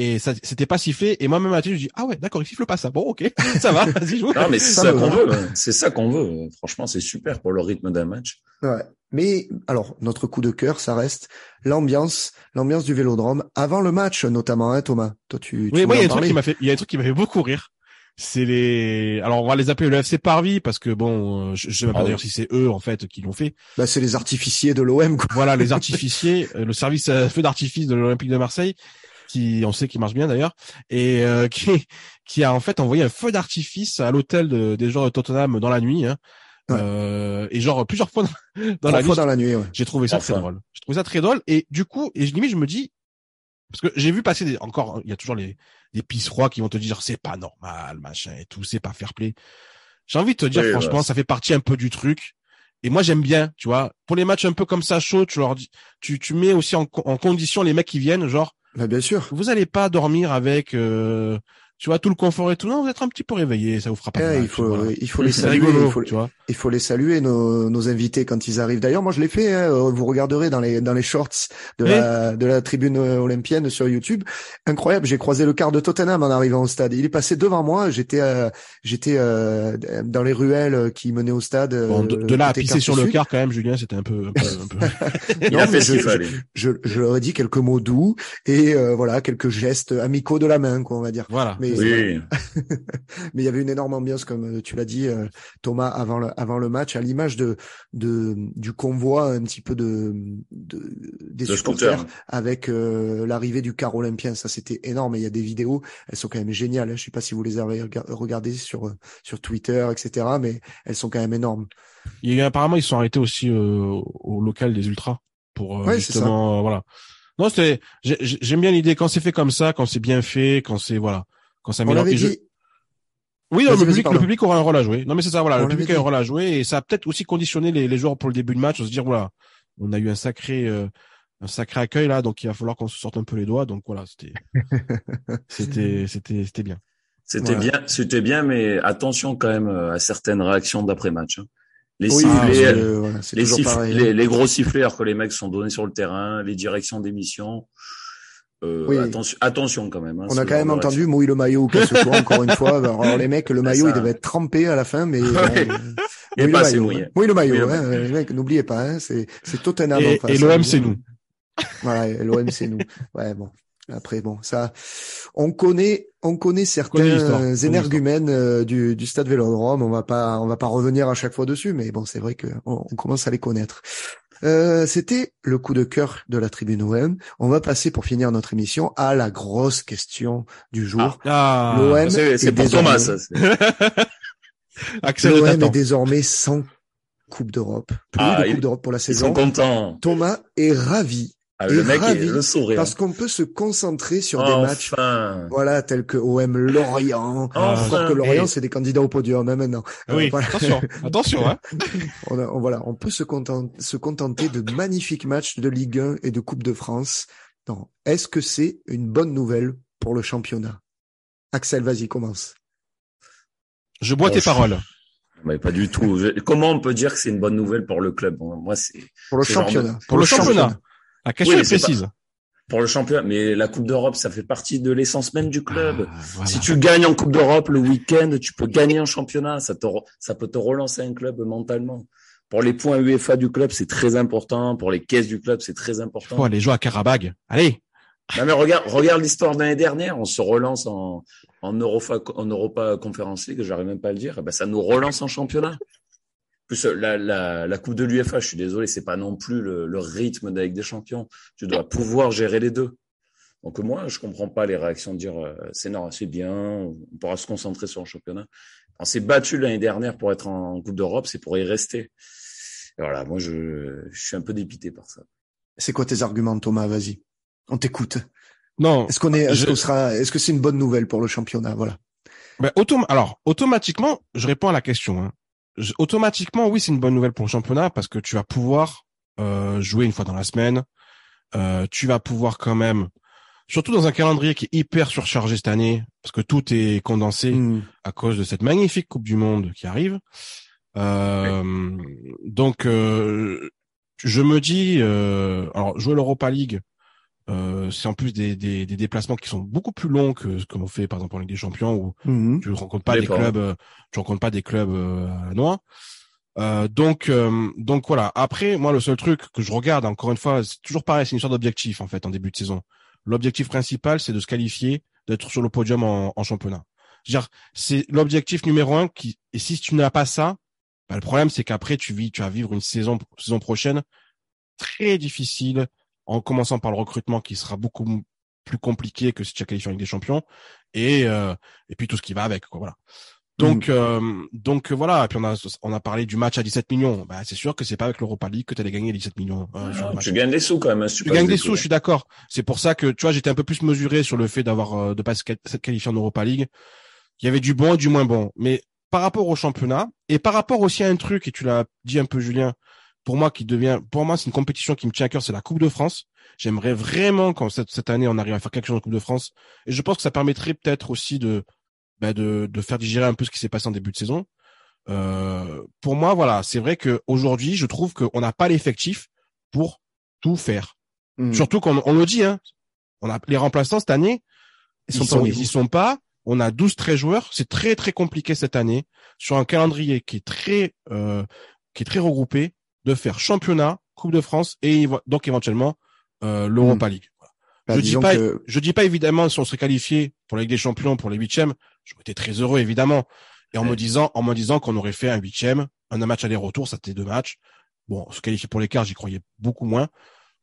S3: et ça c'était pas sifflé et moi même à je dis ah ouais d'accord il siffle pas ça bon ok ça va vas-y joue non mais c'est ça, qu'on veut, hein.
S2: c'est ça qu'on veut franchement c'est super pour le rythme d'un match
S1: ouais mais alors notre coup de cœur ça reste l'ambiance l'ambiance du Vélodrome avant le match notamment hein Thomas toi tu, tu oui moi il y a un truc qui m'a
S3: fait il y a un truc qui m'a fait beaucoup rire c'est les alors on va les appeler le FC Parvis parce que bon euh, je, je sais même pas ah d'ailleurs si c'est eux en fait qui l'ont fait bah c'est les artificiers de l'OM voilà les artificiers euh, le service euh, feu d'artifice de l'Olympique de Marseille qui on sait qu'il marche bien d'ailleurs, et euh, qui, qui a en fait envoyé un feu d'artifice à l'hôtel de, des joueurs de Tottenham dans la nuit. Hein. Euh, et genre plusieurs fois dans, la fois nuit. dans la nuit, J'ai trouvé ça très drôle. J'ai trouvé ça très drôle. Et du coup, et je limite, je me dis, parce que j'ai vu passer des, encore, il y a toujours les, des rois qui vont te dire c'est pas normal, machin et tout, c'est pas fair play. J'ai envie de te dire, franchement, ça fait partie un peu du truc. Et moi, j'aime bien, tu vois. Pour les matchs un peu comme ça, chaud, tu leur dis, tu, tu mets aussi en, en condition les mecs qui viennent, genre, bah, bien sûr. Vous n'allez pas dormir avec euh, tu vois, tout le confort et tout. Non, vous êtes un petit peu réveillé, ça vous fera pas. Eh, il, faut, euh, il faut les saluer. il, faut, tu
S1: vois. il faut les saluer nos, nos invités quand ils arrivent. D'ailleurs, moi je l'ai fait. Hein, euh, vous regarderez dans les dans les shorts de la tribune euh, olympienne sur YouTube. Incroyable. J'ai croisé le quart de Tottenham en arrivant au stade. Il est passé devant moi. J'étais j'étais dans les ruelles qui menaient au stade. de, là à pisser sur le quart
S3: quand même, Julien, c'était un peu. Un peu, un non, mais je,
S1: je, je, leur ai dit quelques mots doux et voilà quelques gestes amicaux de la main, quoi, on va dire. Voilà mais oui. mais il y avait une énorme ambiance, comme euh, tu l'as dit, euh, Thomas, avant le, avant le match, à l'image de, de du convoi un petit peu de, de
S3: des supporters
S1: avec euh, l'arrivée du car olympien. Ça, c'était énorme. Et il y a des vidéos, elles sont quand même géniales. Hein. Je sais pas si vous les avez regardées sur sur Twitter, etc. Mais elles sont quand même énormes.
S3: Il y a, apparemment, ils sont arrêtés aussi au local des ultras pour justement, voilà. Non, c'était j'aime bien l'idée quand c'est fait comme ça, quand c'est bien fait, quand c'est voilà quand ça Oui, le, public, le public aura un rôle à jouer. Non, mais c'est ça, voilà, le public a un rôle à jouer et ça a peut-être aussi conditionné les, joueurs pour le début de match, on se dire voilà, on a eu un sacré euh, un sacré accueil là, donc il va falloir qu'on se sorte un peu les doigts. Donc voilà, c'était c'était c'était c'était bien. C'était bien,
S2: c'était bien, mais attention quand même euh, à certaines réactions d'après-match. Hein. Les, les, gros sifflets que les mecs sont donnés sur le terrain, les directions d'émission euh, oui. attention, quand même. Hein, on a quand même entendu
S1: mouille le maillot qu'est-ce soit encore une fois. Alors les mecs, le maillot il devait être trempé à la fin, mais ouais. mouille, pas, le maillot, mouille hein. le maillot. hein. les mecs, n'oubliez pas, hein, c'est c'est Tottenham. Et, et l'OM c'est nous. Ouais, l'OM c'est nous. Ouais bon. Après bon, ça, on connaît, on connaît certains énergumènes euh, du, du stade Vélodrome. On va pas, on va pas revenir à chaque fois dessus, mais bon, c'est vrai que on commence à les connaître. Euh, c'était le coup de cœur de la tribune OM. On va passer pour finir notre émission à la grosse question du jour. Ah, ah. c'est pour Thomas. L'OM est désormais sans Coupe d'Europe. Plus ah, de Coupe d'Europe pour la saison. Ils Thomas est ravi ah, le mec ravi Parce qu'on peut se concentrer sur des matchs, voilà, tels que OM Lorient. Enfin. crois que Lorient, c'est des candidats au podium, hein, maintenant. Euh, oui, attention, attention, hein. on, voilà, on peut se contenter, se contenter de magnifiques matchs de Ligue 1 et de Coupe de France. Non. Est-ce que c'est une bonne nouvelle pour le championnat? Axel, vas-y, commence.
S2: Je bois tes oh, paroles. Mais pas du tout. Comment on peut dire que c'est une bonne nouvelle pour le club Moi, c'est pour le championnat. Pour, le championnat. La question est précise. pour le championnat. Mais la Coupe d'Europe, ça fait partie de l'essence même du club. Ah, si tu gagnes en Coupe d'Europe le week-end, tu peux gagner en championnat. Ça, ça peut te relancer un club mentalement. Pour les points UEFA du club, c'est très important. Pour les caisses du club, c'est très important. Pour
S3: les joueurs à Karabag. Allez.
S2: Non, mais regarde, regarde l'histoire de l'année dernière. On se relance en, en Europa, en Europa Conference League. J'arrive même pas à le dire. Eh ben, ça nous relance en championnat plus euh, la, la, la Coupe de l'UEFA, je suis désolé, c'est pas non plus le, le rythme d'avec des champions. Tu dois pouvoir gérer les deux. Donc moi, je comprends pas les réactions de dire euh, c'est normal, c'est bien, on pourra se concentrer sur le championnat. On s'est battu l'année dernière pour être en, Coupe d'Europe, c'est pour y rester. voilà, moi je, je, suis un peu dépité par ça.
S1: C'est quoi tes arguments, Thomas Vas-y,
S3: on t'écoute. Non. Est-ce qu'on est, sera, est-ce que c'est une bonne nouvelle pour le championnat Voilà. Ben, autom alors automatiquement, je réponds à la question. Hein automatiquement, oui, c'est une bonne nouvelle pour le championnat parce que tu vas pouvoir euh, jouer une fois dans la semaine. Euh, tu vas pouvoir quand même, surtout dans un calendrier qui est hyper surchargé cette année, parce que tout est condensé hmm. à cause de cette magnifique Coupe du Monde qui arrive. Euh, donc, je me dis, alors jouer l'Europa League, euh, c'est en plus des, des, déplacements qui sont beaucoup plus longs que ce qu'on fait par exemple en Ligue des Champions où mhm. euh, tu rencontres pas des clubs, tu rencontres pas des clubs à euh, donc, donc voilà. Après, moi, le seul truc que je regarde, encore une fois, c'est toujours pareil, c'est une sorte d'objectif en fait en début de saison. L'objectif principal, c'est de se qualifier, d'être sur le podium en, championnat. C'est l'objectif numéro un qui. Et si tu n'as pas ça, bah, le problème, c'est qu'après, tu vis, tu vas vivre une saison saison prochaine très difficile, en commençant par le recrutement qui sera beaucoup plus compliqué que si tu as qualifié en des Champions et euh, et puis tout ce qui va avec quoi voilà. Donc mm. euh, donc euh, voilà puis on a on a parlé du match à 17 millions. Bah c'est sûr que c'est pas avec l'Europa League que tu allais gagner 17 millions. je hein, tu
S2: gagnes des sous quand même. Hein, tu gagnes des, sous, je suis
S3: d'accord. C'est pour ça que tu vois, j'étais un peu plus mesuré sur le fait d'avoir de passer cette qualification en Europa League. Il y avait du bon et du moins bon, mais par rapport au championnat et par rapport aussi à un truc et tu l'as dit un peu Julien, pour moi qui devient, pour moi, c'est une compétition qui me tient à cœur, c'est la Coupe de France. J'aimerais vraiment quand cette, cette, année on arrive à faire quelque chose en Coupe de France. Et je pense que ça permettrait peut-être aussi de, bah, de, de faire digérer un peu ce qui s'est passé en début de saison. Euh, pour moi, voilà, c'est vrai que je trouve qu'on n'a pas l'effectif pour tout faire. Hmm. Surtout qu'on on le dit, hein, on a les remplaçants cette année, ils, sont, pas, ils sont pas. On a 12-13 joueurs, c'est très très compliqué cette année sur un calendrier qui est très euh, qui est très regroupé de faire championnat, Coupe de France et donc éventuellement euh, l'Europa hmm. League. Bah, je dis pas, je dis pas évidemment si on serait qualifié pour la Ligue des Champions pour les huitièmes, j'aurais été très heureux évidemment. Et en me disant, en me disant qu'on aurait fait un huitième, un match aller-retour, ça c'était deux matchs. Bon, se qualifier pour l'écart, j'y croyais beaucoup moins.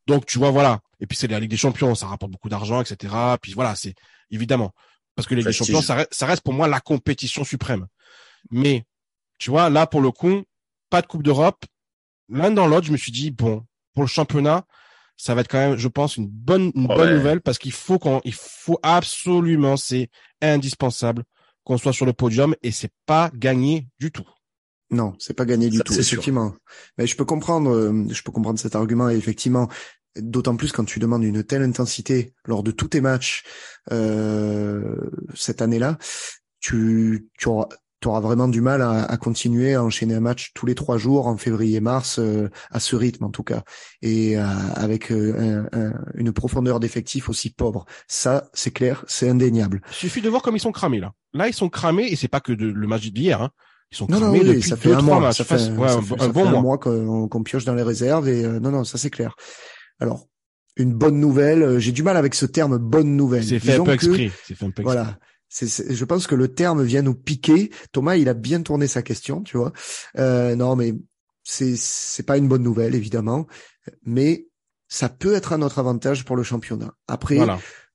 S3: Donc tu vois, voilà. Et puis c'est la Ligue des Champions, ça rapporte beaucoup d'argent, etc. Puis voilà, c'est évidemment parce que la Ligue des Champions, ça reste pour moi la compétition suprême. Mais tu vois, là pour le coup, pas de Coupe d'Europe, l'un dans l'autre, je me suis dit, bon, pour le championnat, ça va être quand même, je pense, une bonne, une ah bonne nouvelle parce qu'il faut qu'on, il faut absolument, c'est indispensable qu'on soit sur le podium et c'est pas gagné du tout.
S1: Non, c'est pas gagné du tout. Effectivement. Sûr. Mais je peux comprendre, euh, je peux comprendre cet argument et effectivement, d'autant plus quand tu demandes une telle intensité lors de tous tes matchs euh, cette année-là, tu, tu auras, tu auras vraiment du mal à, continuer à enchaîner un match tous les trois jours en février-mars euh, à ce rythme en tout cas et euh, avec euh, une profondeur d'effectif aussi pauvre. Ça, c'est clair, c'est indéniable.
S3: Il suffit de voir comme ils sont cramés là. Là, ils sont cramés et c'est pas que de, le match d'hier. Hein. Ils sont cramés depuis ça fait un mois. Ça fait, un, bon mois,
S1: qu'on pioche dans les réserves et non, non, ça c'est clair. Alors, une bonne nouvelle. J'ai du mal avec ce terme bonne nouvelle. C'est fait, fait un peu exprès. Voilà je pense que le terme vient nous piquer. Thomas, il a bien tourné sa question, tu vois. Euh, non, mais c'est c'est pas une bonne nouvelle évidemment, mais ça peut être un autre avantage pour le championnat. Après,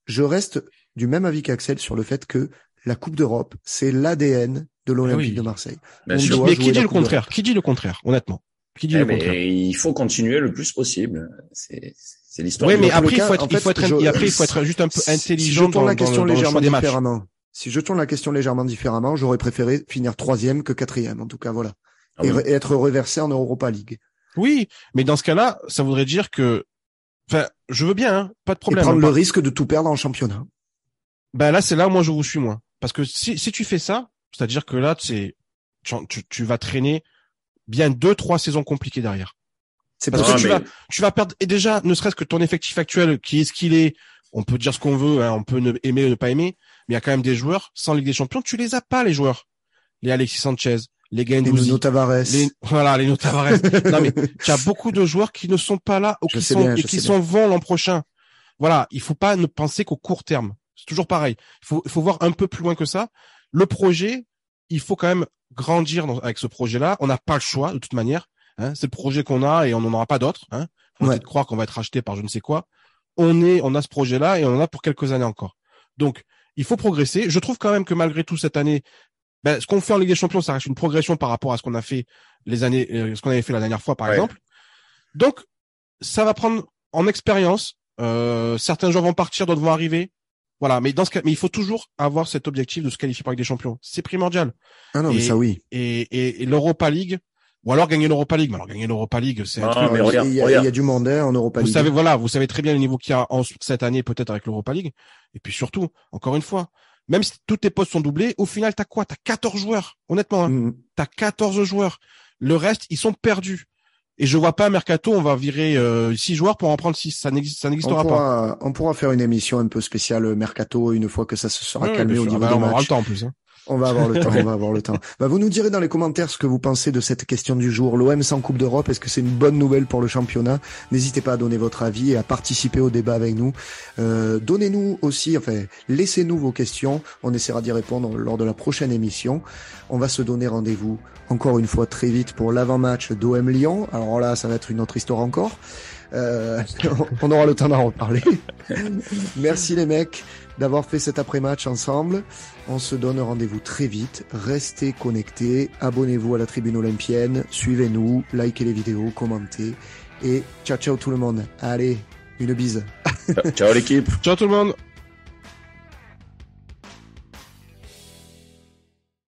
S1: je reste du même avis qu'Axel sur le fait que la Coupe d'Europe, c'est l'ADN de ah l'Olympique de Marseille. mais qui dit le contraire Qui dit le contraire Honnêtement, qui dit eh le contraire
S2: Il faut continuer le plus possible. C'est c'est l'histoire. Oui, mais après, il faut être, il faut être,
S1: il faut être juste un peu intelligent dans, la question légèrement le choix des matchs si je tourne la question légèrement différemment, j'aurais préféré finir troisième que quatrième, en tout cas, voilà. Ah et, être reversé en Europa League.
S3: Oui, mais dans ce cas-là, ça voudrait dire que, enfin, je veux bien, hein, pas de problème. Et prendre hein, le risque de tout perdre en championnat. Ben là, c'est là où moi je vous suis moins. Parce que si, si tu fais ça, c'est-à-dire que là, tu, tu, vas traîner bien deux, trois saisons compliquées derrière. C'est parce pas que tu, ah, vas, tu vas perdre, et déjà, ne serait-ce que ton effectif actuel, qui est ce qu'il est, on peut dire ce qu'on veut, hein, on peut aimer ou ne pas aimer, mais il y a quand même des joueurs sans Ligue des Champions, tu les as pas les joueurs. Les Alexis Sanchez, les Gendouzi, les Nuno Tavares. voilà, les Nuno Tavares. non mais tu as beaucoup de joueurs qui ne sont pas là ou qui sont et qui sont vont l'an prochain. Voilà, il faut pas ne penser qu'au court terme. C'est toujours pareil. Il faut, faut voir un peu plus loin que ça. Le projet, il faut quand même grandir dans, avec ce projet-là. On n'a pas le choix de toute manière. Hein. C'est le projet qu'on a et on n'en aura pas d'autres. Hein. On ouais. peut croire qu'on va être racheté par je ne sais quoi. On est, on a ce projet-là et on en a pour quelques années encore. Donc, il faut progresser. Je trouve quand même que malgré tout cette année, ben, ce qu'on fait en Ligue des Champions, ça reste une progression par rapport à ce qu'on a fait les années, euh, ce qu'on avait fait la dernière fois, par exemple. Donc, ça va prendre en expérience. Euh, certains joueurs vont partir, d'autres vont arriver. Voilà, mais dans ce cas, mais il faut toujours avoir cet objectif de se qualifier pour Ligue des Champions. C'est primordial. Ah non, mais ça oui. et l'Europa League, ou alors gagner l'Europa League. Mais alors gagner l'Europa League, c'est un euh, il, y a, du
S1: mandat hein, en Europa League. Vous savez, voilà,
S3: vous savez très bien le niveau qu'il y a en, cette année peut-être avec l'Europa League. Et puis surtout, encore une fois, même si tous tes postes sont doublés, au final, t'as quoi T'as 14 joueurs, honnêtement. tu hein. as mm. T'as 14 joueurs. Le reste, ils sont perdus. Et je vois pas mercato, on va virer 6 euh, six joueurs pour en prendre 6. Ça n'existera
S1: pas. On pourra faire une émission un peu spéciale euh, mercato une fois que ça se sera calmé au niveau ah on aura le temps en plus. Hein. On va avoir le temps, on va avoir le temps. Bah, vous nous direz dans les commentaires ce que vous pensez de cette question du jour. L'OM sans Coupe d'Europe, est-ce que c'est une bonne nouvelle pour le championnat N'hésitez pas à donner votre avis et à participer au débat avec nous. Euh, Donnez-nous aussi, enfin, laissez-nous vos questions. On essaiera d'y répondre lors de la prochaine émission. On va se donner rendez-vous encore une fois très vite pour l'avant-match d'OM Lyon. Alors là, ça va être une autre histoire encore. Euh, on aura le temps d'en reparler. Merci les mecs d'avoir fait cet après-match ensemble. On se donne rendez-vous très vite. Restez connectés, abonnez-vous à la tribune olympienne, suivez-nous, likez les vidéos, commentez. Et ciao ciao tout le monde. Allez, une bise. ciao l'équipe. Ciao tout le monde.